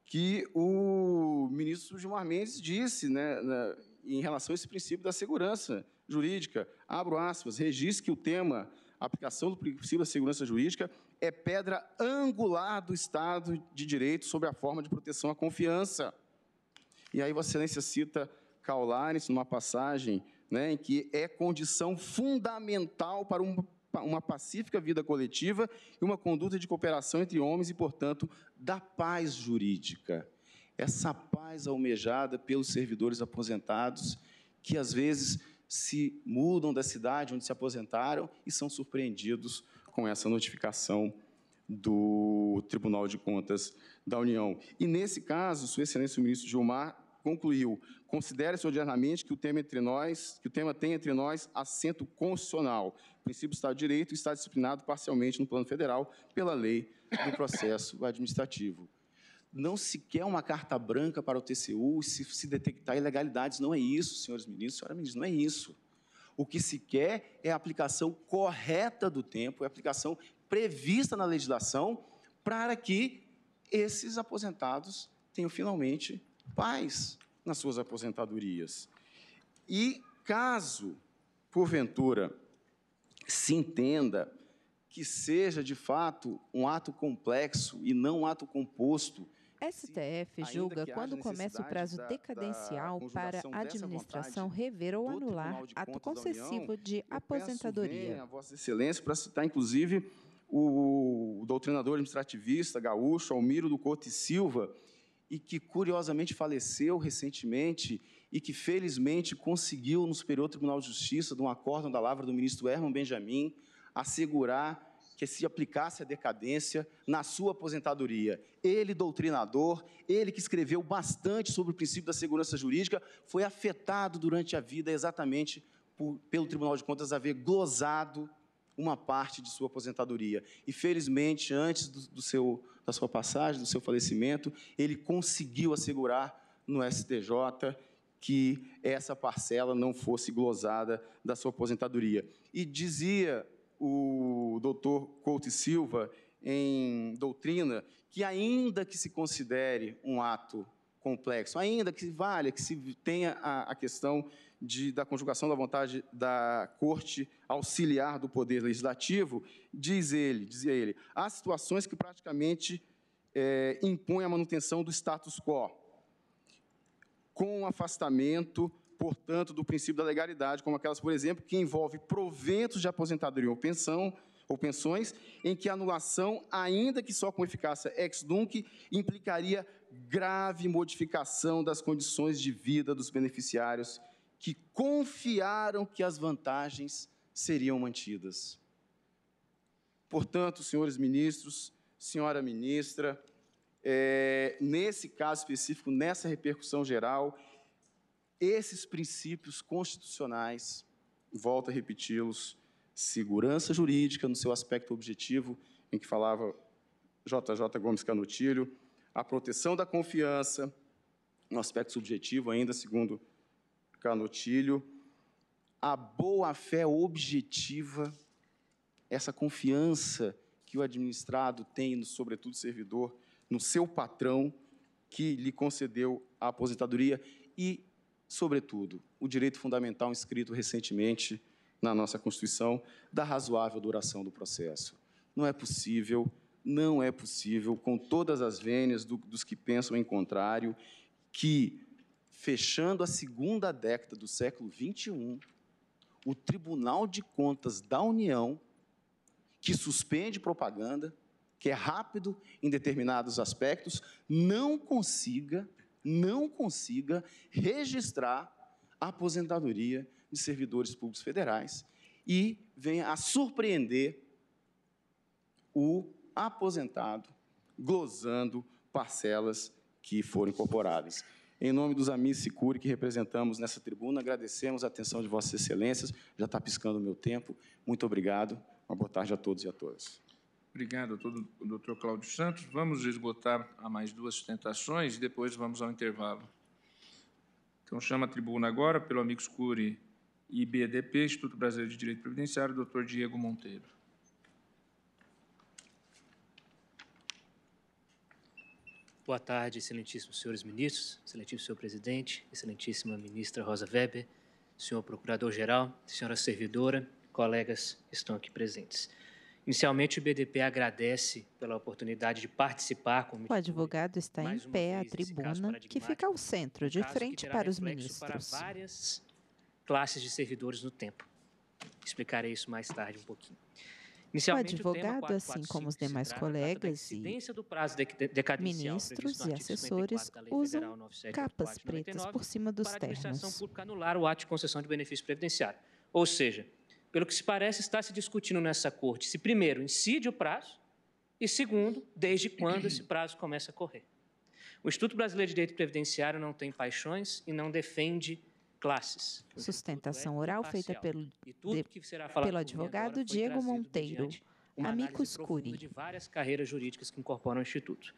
que o ministro Gilmar Mendes disse né, na, em relação a esse princípio da segurança jurídica. Abro aspas, registre que o tema aplicação do princípio da segurança jurídica é pedra angular do Estado de Direito sobre a forma de proteção à confiança. E aí Vossa Excelência cita Kaulanes numa passagem né, em que é condição fundamental para um, uma pacífica vida coletiva e uma conduta de cooperação entre homens e, portanto, da paz jurídica. Essa paz almejada pelos servidores aposentados, que às vezes se mudam da cidade onde se aposentaram e são surpreendidos com essa notificação do Tribunal de Contas da União. E, nesse caso, Sua Excelência o ministro Gilmar concluiu: considera-se ordinariamente que o tema entre nós, que o tema tem entre nós assento constitucional. O princípio do Estado de Direito está disciplinado parcialmente no plano federal pela lei do processo administrativo. Não se quer uma carta branca para o TCU se, se detectar ilegalidades. Não é isso, senhores ministros, senhora ministra, não é isso. O que se quer é a aplicação correta do tempo, é a aplicação prevista na legislação para que esses aposentados tenham finalmente pais nas suas aposentadorias. E caso, porventura, se entenda que seja de fato um ato complexo e não um ato composto. STF julga quando começa o prazo decadencial da, da para a administração vontade, rever ou anular ato concessivo União, de aposentadoria. a Vossa Excelência para citar, inclusive, o, o doutrinador administrativista gaúcho Almiro do Couto e Silva, e que curiosamente faleceu recentemente e que felizmente conseguiu no Superior Tribunal de Justiça, de um acordo da lavra do ministro Herman Benjamin, assegurar que se aplicasse a decadência na sua aposentadoria. Ele, doutrinador, ele que escreveu bastante sobre o princípio da segurança jurídica, foi afetado durante a vida exatamente por, pelo Tribunal de Contas haver glosado uma parte de sua aposentadoria. E felizmente, antes do, do seu, da sua passagem, do seu falecimento, ele conseguiu assegurar no STJ que essa parcela não fosse glosada da sua aposentadoria. E dizia o doutor Couto e Silva, em doutrina, que ainda que se considere um ato complexo, ainda que valha, que se tenha a, a questão de, da conjugação da vontade da corte auxiliar do poder legislativo, diz ele, dizia ele, há situações que praticamente é, impõem a manutenção do status quo, com afastamento, portanto, do princípio da legalidade, como aquelas, por exemplo, que envolve proventos de aposentadoria ou pensão, ou pensões, em que a anulação, ainda que só com eficácia ex dunc, implicaria grave modificação das condições de vida dos beneficiários que confiaram que as vantagens seriam mantidas. Portanto, senhores ministros, senhora ministra, é, nesse caso específico, nessa repercussão geral, esses princípios constitucionais, volto a repeti-los, segurança jurídica no seu aspecto objetivo, em que falava JJ Gomes Canutilho, a proteção da confiança, no aspecto subjetivo ainda, segundo canotilho a boa fé objetiva, essa confiança que o administrado tem, sobretudo o servidor, no seu patrão que lhe concedeu a aposentadoria e, sobretudo, o direito fundamental inscrito recentemente na nossa Constituição da razoável duração do processo. Não é possível, não é possível, com todas as vênias do, dos que pensam em contrário, que fechando a segunda década do século XXI, o Tribunal de Contas da União, que suspende propaganda, que é rápido em determinados aspectos, não consiga, não consiga registrar a aposentadoria de servidores públicos federais e venha a surpreender o aposentado gozando parcelas que foram incorporadas. Em nome dos amigos Sicuri que representamos nessa tribuna, agradecemos a atenção de Vossas Excelências. Já está piscando o meu tempo. Muito obrigado. Uma boa tarde a todos e a todas. Obrigado, doutor Cláudio Santos. Vamos esgotar a mais duas sustentações e depois vamos ao intervalo. Então, chama a tribuna agora, pelo Amigos Cury e BDP, Instituto Brasileiro de Direito Previdenciário, doutor Diego Monteiro. Boa tarde, excelentíssimos senhores ministros, excelentíssimo senhor presidente, excelentíssima ministra Rosa Weber, senhor procurador-geral, senhora servidora, colegas que estão aqui presentes. Inicialmente, o BDP agradece pela oportunidade de participar com o advogado está em pé à tribuna, que fica ao centro, de frente para os ministros. Para várias classes de servidores no tempo. Explicarei isso mais tarde um pouquinho. O advogado, assim como os demais colegas e ministros e assessores, usam capas pretas por cima dos ternos. Para anular o ato de concessão de benefício previdenciário. Ou seja, pelo que se parece, está se discutindo nessa corte se, primeiro, incide o prazo e, segundo, desde quando esse prazo começa a correr. O Instituto Brasileiro de Direito Previdenciário não tem paixões e não defende classes. Sustentação oral feita pelo, pelo advogado Diego Monteiro. Amicus Curi. de várias carreiras jurídicas que incorporam o Instituto.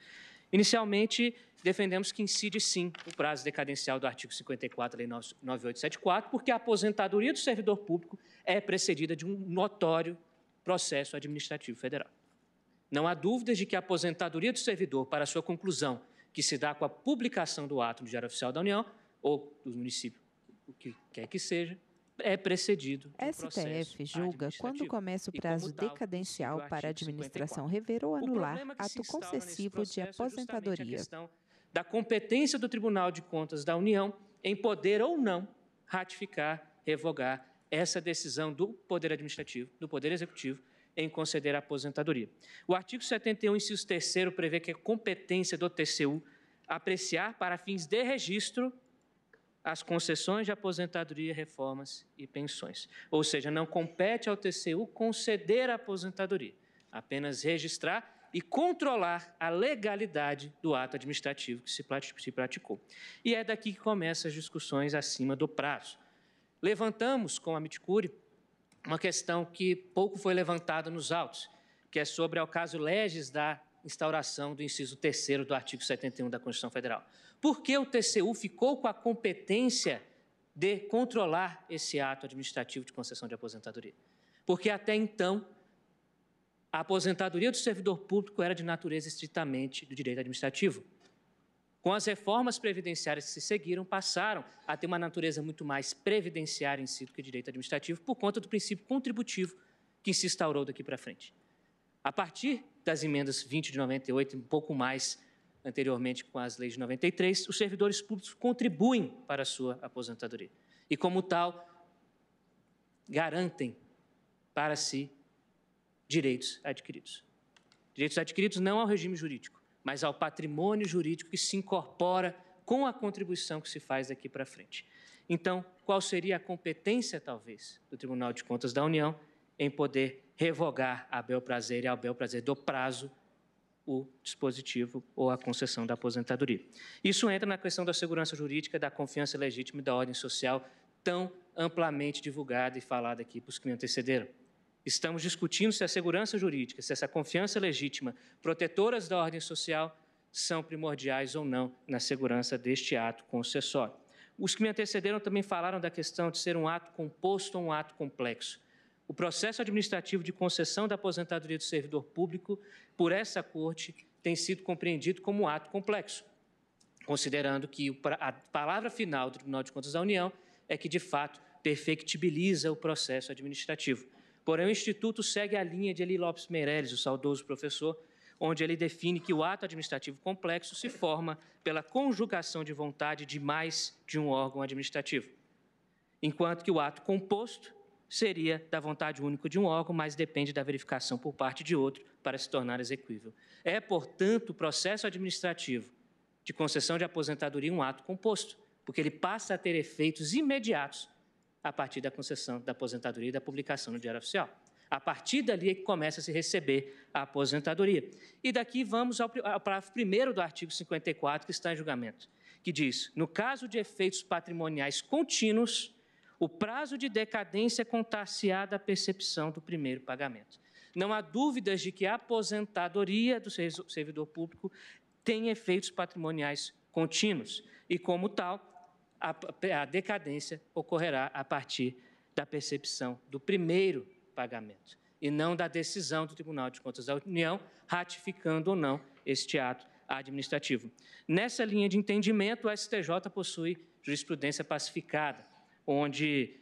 Inicialmente, defendemos que incide sim o prazo decadencial do artigo 54 da Lei 9874, porque a aposentadoria do servidor público é precedida de um notório processo administrativo federal. Não há dúvidas de que a aposentadoria do servidor, para sua conclusão, que se dá com a publicação do ato no Diário Oficial da União ou do município o que quer que seja, é precedido. STF julga quando começa o prazo tal, decadencial para a administração 54. rever ou anular é ato concessivo de é aposentadoria. É da competência do Tribunal de Contas da União em poder ou não ratificar, revogar essa decisão do Poder Administrativo, do Poder Executivo, em conceder a aposentadoria. O artigo 71, inciso 3, prevê que é competência do TCU apreciar, para fins de registro, as concessões de aposentadoria, reformas e pensões. Ou seja, não compete ao TCU conceder a aposentadoria, apenas registrar e controlar a legalidade do ato administrativo que se praticou. E é daqui que começam as discussões acima do prazo. Levantamos com a Miticuri uma questão que pouco foi levantada nos autos, que é sobre o caso legis da instauração do inciso 3 do artigo 71 da Constituição Federal. Por que o TCU ficou com a competência de controlar esse ato administrativo de concessão de aposentadoria? Porque até então, a aposentadoria do servidor público era de natureza estritamente do direito administrativo. Com as reformas previdenciárias que se seguiram, passaram a ter uma natureza muito mais previdenciária em si do que direito administrativo, por conta do princípio contributivo que se instaurou daqui para frente. A partir das emendas 20 de 98, um pouco mais anteriormente com as leis de 93, os servidores públicos contribuem para a sua aposentadoria. E, como tal, garantem para si direitos adquiridos. Direitos adquiridos não ao regime jurídico, mas ao patrimônio jurídico que se incorpora com a contribuição que se faz daqui para frente. Então, qual seria a competência, talvez, do Tribunal de Contas da União em poder revogar a bel prazer e ao bel prazer do prazo o dispositivo ou a concessão da aposentadoria. Isso entra na questão da segurança jurídica, da confiança legítima e da ordem social, tão amplamente divulgada e falada aqui para os que me antecederam. Estamos discutindo se a segurança jurídica, se essa confiança legítima, protetoras da ordem social, são primordiais ou não na segurança deste ato concessório. Os que me antecederam também falaram da questão de ser um ato composto ou um ato complexo o processo administrativo de concessão da aposentadoria do servidor público por essa Corte tem sido compreendido como um ato complexo, considerando que a palavra final do Tribunal de Contas da União é que, de fato, perfectibiliza o processo administrativo. Porém, o Instituto segue a linha de Eli Lopes Meirelles, o saudoso professor, onde ele define que o ato administrativo complexo se forma pela conjugação de vontade de mais de um órgão administrativo, enquanto que o ato composto seria da vontade única de um órgão, mas depende da verificação por parte de outro para se tornar exequível. É, portanto, o processo administrativo de concessão de aposentadoria um ato composto, porque ele passa a ter efeitos imediatos a partir da concessão da aposentadoria e da publicação no Diário Oficial. A partir dali é que começa a se receber a aposentadoria. E daqui vamos ao, ao parágrafo 1 do artigo 54, que está em julgamento, que diz: no caso de efeitos patrimoniais contínuos, o prazo de decadência contar-se-á da percepção do primeiro pagamento. Não há dúvidas de que a aposentadoria do servidor público tem efeitos patrimoniais contínuos e, como tal, a, a decadência ocorrerá a partir da percepção do primeiro pagamento e não da decisão do Tribunal de Contas da União ratificando ou não este ato administrativo. Nessa linha de entendimento, o STJ possui jurisprudência pacificada onde,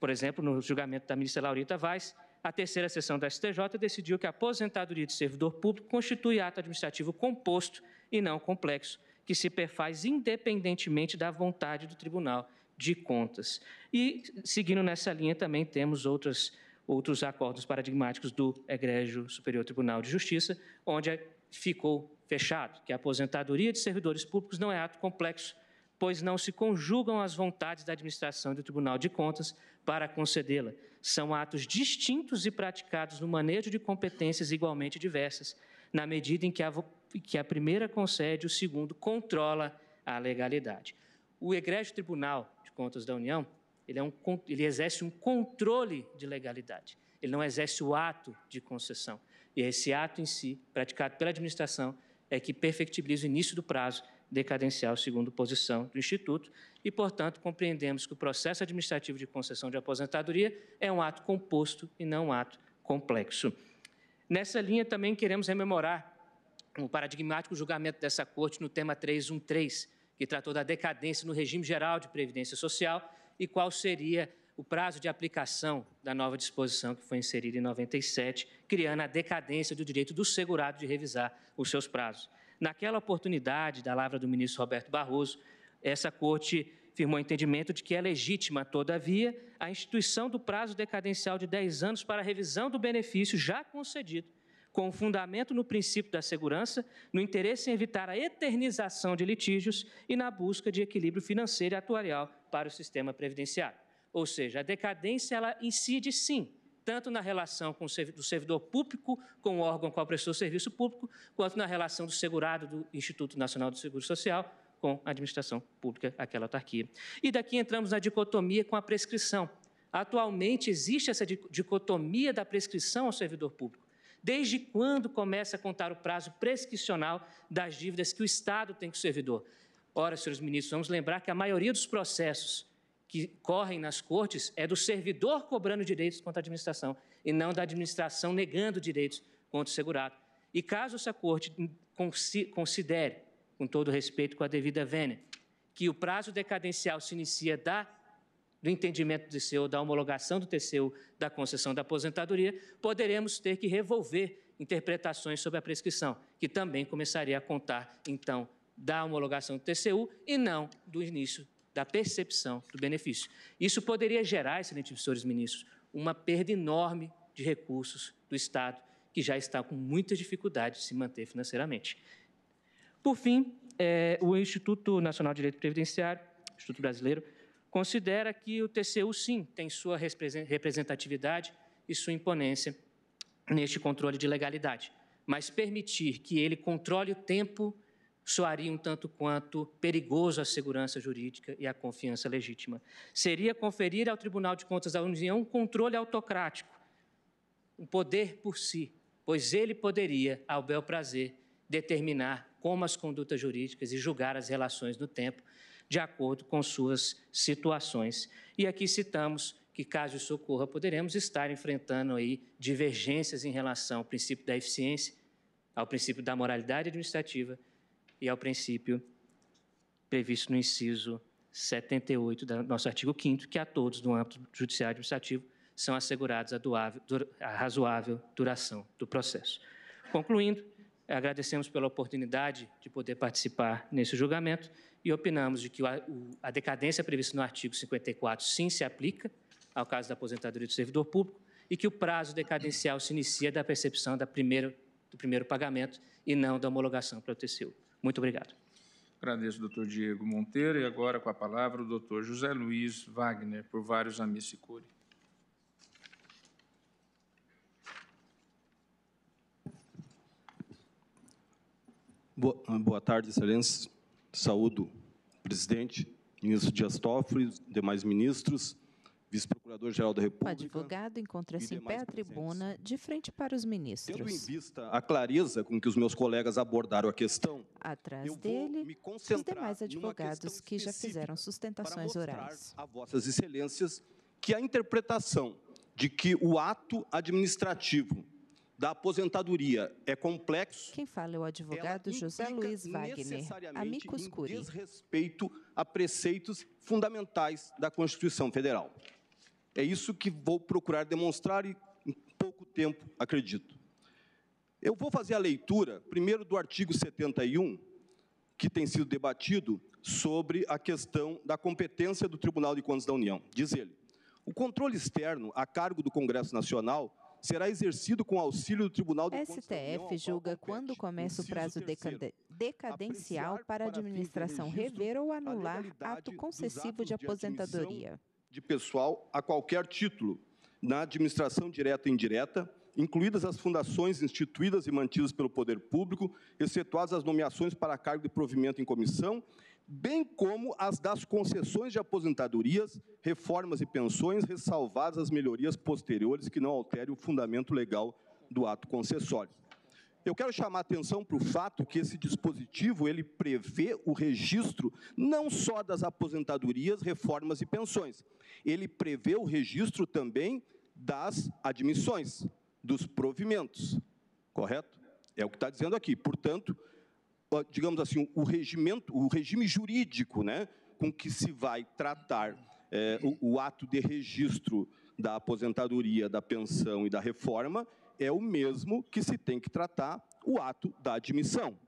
por exemplo, no julgamento da ministra Laurita Vaz, a terceira sessão da STJ decidiu que a aposentadoria de servidor público constitui ato administrativo composto e não complexo, que se perfaz independentemente da vontade do Tribunal de Contas. E, seguindo nessa linha, também temos outras, outros acordos paradigmáticos do Egrégio Superior Tribunal de Justiça, onde é, ficou fechado que a aposentadoria de servidores públicos não é ato complexo pois não se conjugam as vontades da administração e do Tribunal de Contas para concedê-la. São atos distintos e praticados no manejo de competências igualmente diversas, na medida em que a, que a primeira concede, o segundo controla a legalidade. O egrégio Tribunal de Contas da União, ele, é um, ele exerce um controle de legalidade, ele não exerce o ato de concessão. E esse ato em si, praticado pela administração, é que perfectibiliza o início do prazo decadencial segundo posição do Instituto e, portanto, compreendemos que o processo administrativo de concessão de aposentadoria é um ato composto e não um ato complexo. Nessa linha, também queremos rememorar o paradigmático julgamento dessa Corte no tema 313, que tratou da decadência no regime geral de previdência social e qual seria o prazo de aplicação da nova disposição que foi inserida em 97, criando a decadência do direito do segurado de revisar os seus prazos. Naquela oportunidade, da palavra do ministro Roberto Barroso, essa corte firmou entendimento de que é legítima, todavia, a instituição do prazo decadencial de 10 anos para a revisão do benefício já concedido, com fundamento no princípio da segurança, no interesse em evitar a eternização de litígios e na busca de equilíbrio financeiro e atuarial para o sistema previdenciário. Ou seja, a decadência ela incide sim tanto na relação com o servidor, do servidor público com o órgão qual prestou serviço público, quanto na relação do segurado do Instituto Nacional do Seguro Social com a administração pública, aquela autarquia. E daqui entramos na dicotomia com a prescrição. Atualmente existe essa dicotomia da prescrição ao servidor público. Desde quando começa a contar o prazo prescricional das dívidas que o Estado tem com o servidor? Ora, senhores ministros, vamos lembrar que a maioria dos processos que correm nas cortes é do servidor cobrando direitos contra a administração e não da administração negando direitos contra o segurado. E caso essa corte considere, com todo respeito, com a devida vênia, que o prazo decadencial se inicia da, do entendimento do TCU, da homologação do TCU, da concessão da aposentadoria, poderemos ter que revolver interpretações sobre a prescrição, que também começaria a contar, então, da homologação do TCU e não do início da percepção do benefício. Isso poderia gerar, excelentes senhores ministros, uma perda enorme de recursos do Estado, que já está com muita dificuldade de se manter financeiramente. Por fim, é, o Instituto Nacional de Direito Previdenciário, Instituto Brasileiro, considera que o TCU, sim, tem sua representatividade e sua imponência neste controle de legalidade, mas permitir que ele controle o tempo soaria um tanto quanto perigoso à segurança jurídica e à confiança legítima. Seria conferir ao Tribunal de Contas da União um controle autocrático, um poder por si, pois ele poderia, ao bel prazer, determinar como as condutas jurídicas e julgar as relações no tempo, de acordo com suas situações. E aqui citamos que, caso isso ocorra, poderemos estar enfrentando aí divergências em relação ao princípio da eficiência, ao princípio da moralidade administrativa e ao princípio previsto no inciso 78 do nosso artigo 5 que a todos no âmbito judiciário administrativo são assegurados a, doável, a razoável duração do processo. Concluindo, agradecemos pela oportunidade de poder participar nesse julgamento e opinamos de que a decadência prevista no artigo 54 sim se aplica ao caso da aposentadoria do servidor público e que o prazo decadencial se inicia da percepção da primeiro, do primeiro pagamento e não da homologação para o TCU. Muito obrigado. Agradeço, doutor Diego Monteiro. E agora, com a palavra, o doutor José Luiz Wagner, por vários amigos e curi. Boa, boa tarde, excelências. Saúdo, presidente, ministro Dias Toffoli, demais ministros, vice-procurador-geral da República. O advogado encontra-se em pé à tribuna, de frente para os ministros. Tendo em vista a clareza com que os meus colegas abordaram a questão, atrás dele, os demais advogados que já fizeram sustentações orais. A vossas excelências que a interpretação de que o ato administrativo da aposentadoria é complexo. Quem fala é o advogado José Luiz Wagner, amigo curi. Desrespeito a preceitos fundamentais da Constituição Federal. É isso que vou procurar demonstrar e em pouco tempo, acredito. Eu vou fazer a leitura, primeiro, do artigo 71, que tem sido debatido sobre a questão da competência do Tribunal de Contas da União. Diz ele: o controle externo a cargo do Congresso Nacional será exercido com auxílio do Tribunal de STF STF julga quando começa o prazo terceiro, decadencial para a administração rever ou anular ato concessivo de aposentadoria. De de pessoal a qualquer título, na administração direta e indireta, incluídas as fundações instituídas e mantidas pelo poder público, excetuadas as nomeações para cargo de provimento em comissão, bem como as das concessões de aposentadorias, reformas e pensões, ressalvadas as melhorias posteriores que não alterem o fundamento legal do ato concessório. Eu quero chamar atenção para o fato que esse dispositivo ele prevê o registro não só das aposentadorias, reformas e pensões. Ele prevê o registro também das admissões, dos provimentos. Correto? É o que está dizendo aqui. Portanto, digamos assim, o regimento, o regime jurídico, né, com que se vai tratar é, o, o ato de registro da aposentadoria, da pensão e da reforma é o mesmo que se tem que tratar o ato da admissão.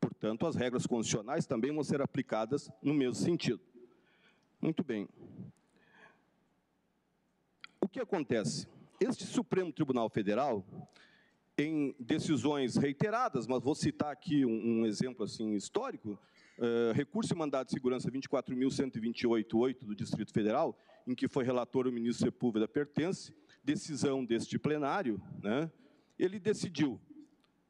Portanto, as regras constitucionais também vão ser aplicadas no mesmo sentido. Muito bem. O que acontece? Este Supremo Tribunal Federal, em decisões reiteradas, mas vou citar aqui um, um exemplo assim histórico, eh, recurso e mandado de segurança 24.128.8 do Distrito Federal, em que foi relator o ministro Sepúlveda Pertence, decisão deste plenário, né, ele decidiu,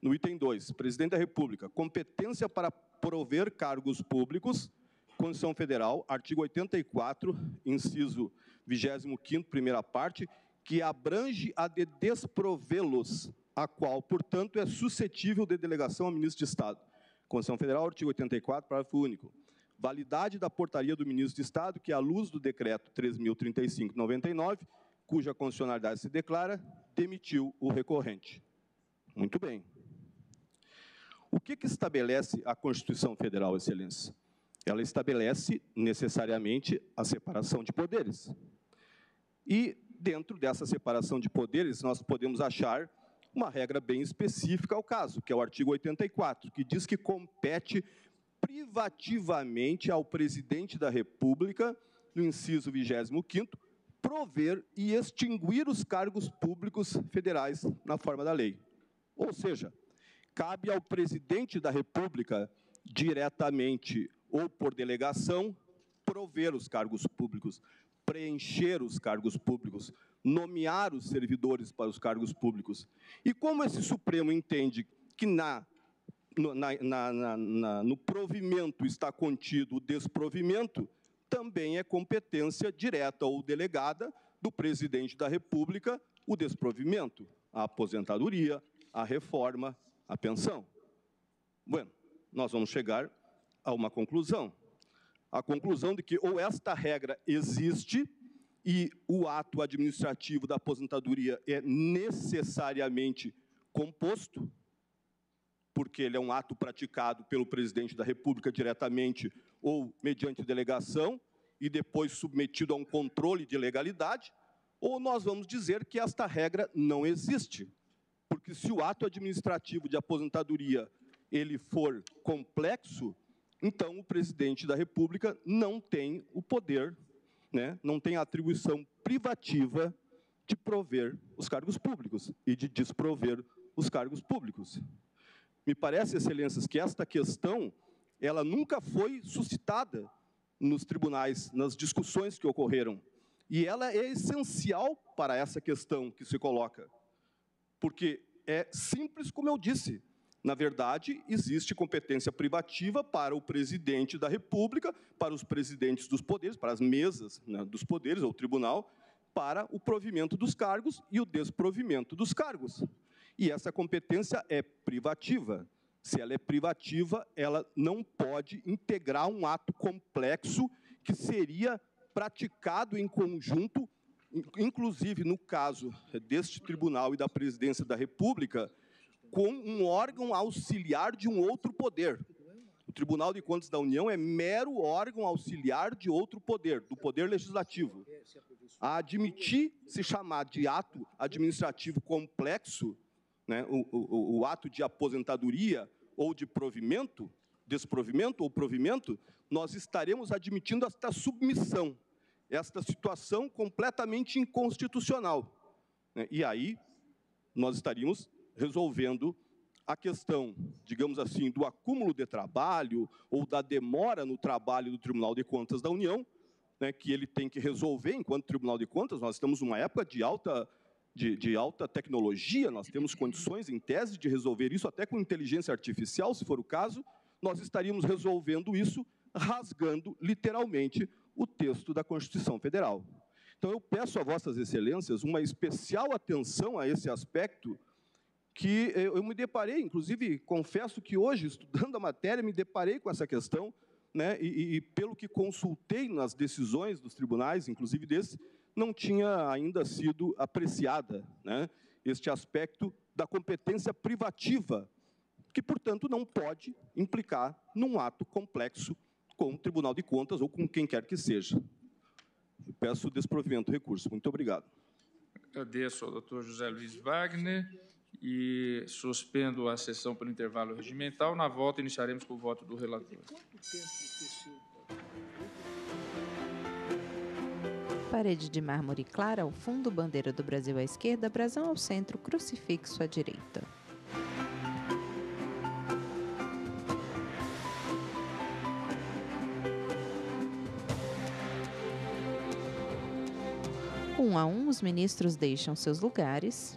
no item 2, Presidente da República, competência para prover cargos públicos, Constituição Federal, artigo 84, inciso 25 primeira parte, que abrange a de desprovê-los, a qual, portanto, é suscetível de delegação ao ministro de Estado. Constituição Federal, artigo 84, parágrafo único. Validade da portaria do ministro de Estado, que, à luz do decreto 3.035-99, cuja constitucionalidade se declara, demitiu o recorrente. Muito bem. O que, que estabelece a Constituição Federal, Excelência? Ela estabelece necessariamente a separação de poderes. E dentro dessa separação de poderes, nós podemos achar uma regra bem específica ao caso, que é o artigo 84, que diz que compete privativamente ao presidente da República, no inciso 25, prover e extinguir os cargos públicos federais na forma da lei. Ou seja, cabe ao presidente da República, diretamente ou por delegação, prover os cargos públicos, preencher os cargos públicos, nomear os servidores para os cargos públicos. E como esse Supremo entende que na, no, na, na, no provimento está contido o desprovimento, também é competência direta ou delegada do presidente da República o desprovimento, a aposentadoria, a reforma, a pensão. Bueno, nós vamos chegar a uma conclusão. A conclusão de que ou esta regra existe e o ato administrativo da aposentadoria é necessariamente composto, porque ele é um ato praticado pelo presidente da República diretamente ou mediante delegação e depois submetido a um controle de legalidade, ou nós vamos dizer que esta regra não existe. Porque se o ato administrativo de aposentadoria ele for complexo, então o presidente da República não tem o poder, né, não tem a atribuição privativa de prover os cargos públicos e de desprover os cargos públicos. Me parece, excelências, que esta questão ela nunca foi suscitada nos tribunais, nas discussões que ocorreram. E ela é essencial para essa questão que se coloca. Porque é simples, como eu disse. Na verdade, existe competência privativa para o presidente da República, para os presidentes dos poderes, para as mesas né, dos poderes, ou tribunal, para o provimento dos cargos e o desprovimento dos cargos. E essa competência é privativa. Se ela é privativa, ela não pode integrar um ato complexo que seria praticado em conjunto, inclusive no caso deste tribunal e da presidência da República, com um órgão auxiliar de um outro poder. O Tribunal de Contas da União é mero órgão auxiliar de outro poder, do poder legislativo. A admitir se chamar de ato administrativo complexo né, o, o, o ato de aposentadoria ou de provimento, desprovimento ou provimento, nós estaremos admitindo esta submissão, esta situação completamente inconstitucional. Né. E aí nós estaríamos resolvendo a questão, digamos assim, do acúmulo de trabalho ou da demora no trabalho do Tribunal de Contas da União, né, que ele tem que resolver enquanto Tribunal de Contas. Nós estamos numa época de alta de, de, alta tecnologia, nós temos condições, em tese, de resolver isso até com inteligência artificial, se for o caso, nós estaríamos resolvendo isso rasgando, literalmente, o texto da Constituição Federal. Então, eu peço a Vossas Excelências uma especial atenção a esse aspecto que eu me deparei, inclusive, confesso que hoje, estudando a matéria, me deparei com essa questão, né, e, e pelo que consultei nas decisões dos tribunais, inclusive desse, não tinha ainda sido apreciada né, este aspecto da competência privativa, que, portanto, não pode implicar num ato complexo com o Tribunal de Contas ou com quem quer que seja. Eu peço desprovimento do recurso. Muito obrigado. Agradeço ao doutor José Luiz Wagner e suspendo a sessão pelo intervalo regimental. Na volta, iniciaremos com o voto do relator. Quanto tempo, parede de mármore clara ao fundo, bandeira do Brasil à esquerda, brasão ao centro, crucifixo à direita. Um a um, os ministros deixam seus lugares.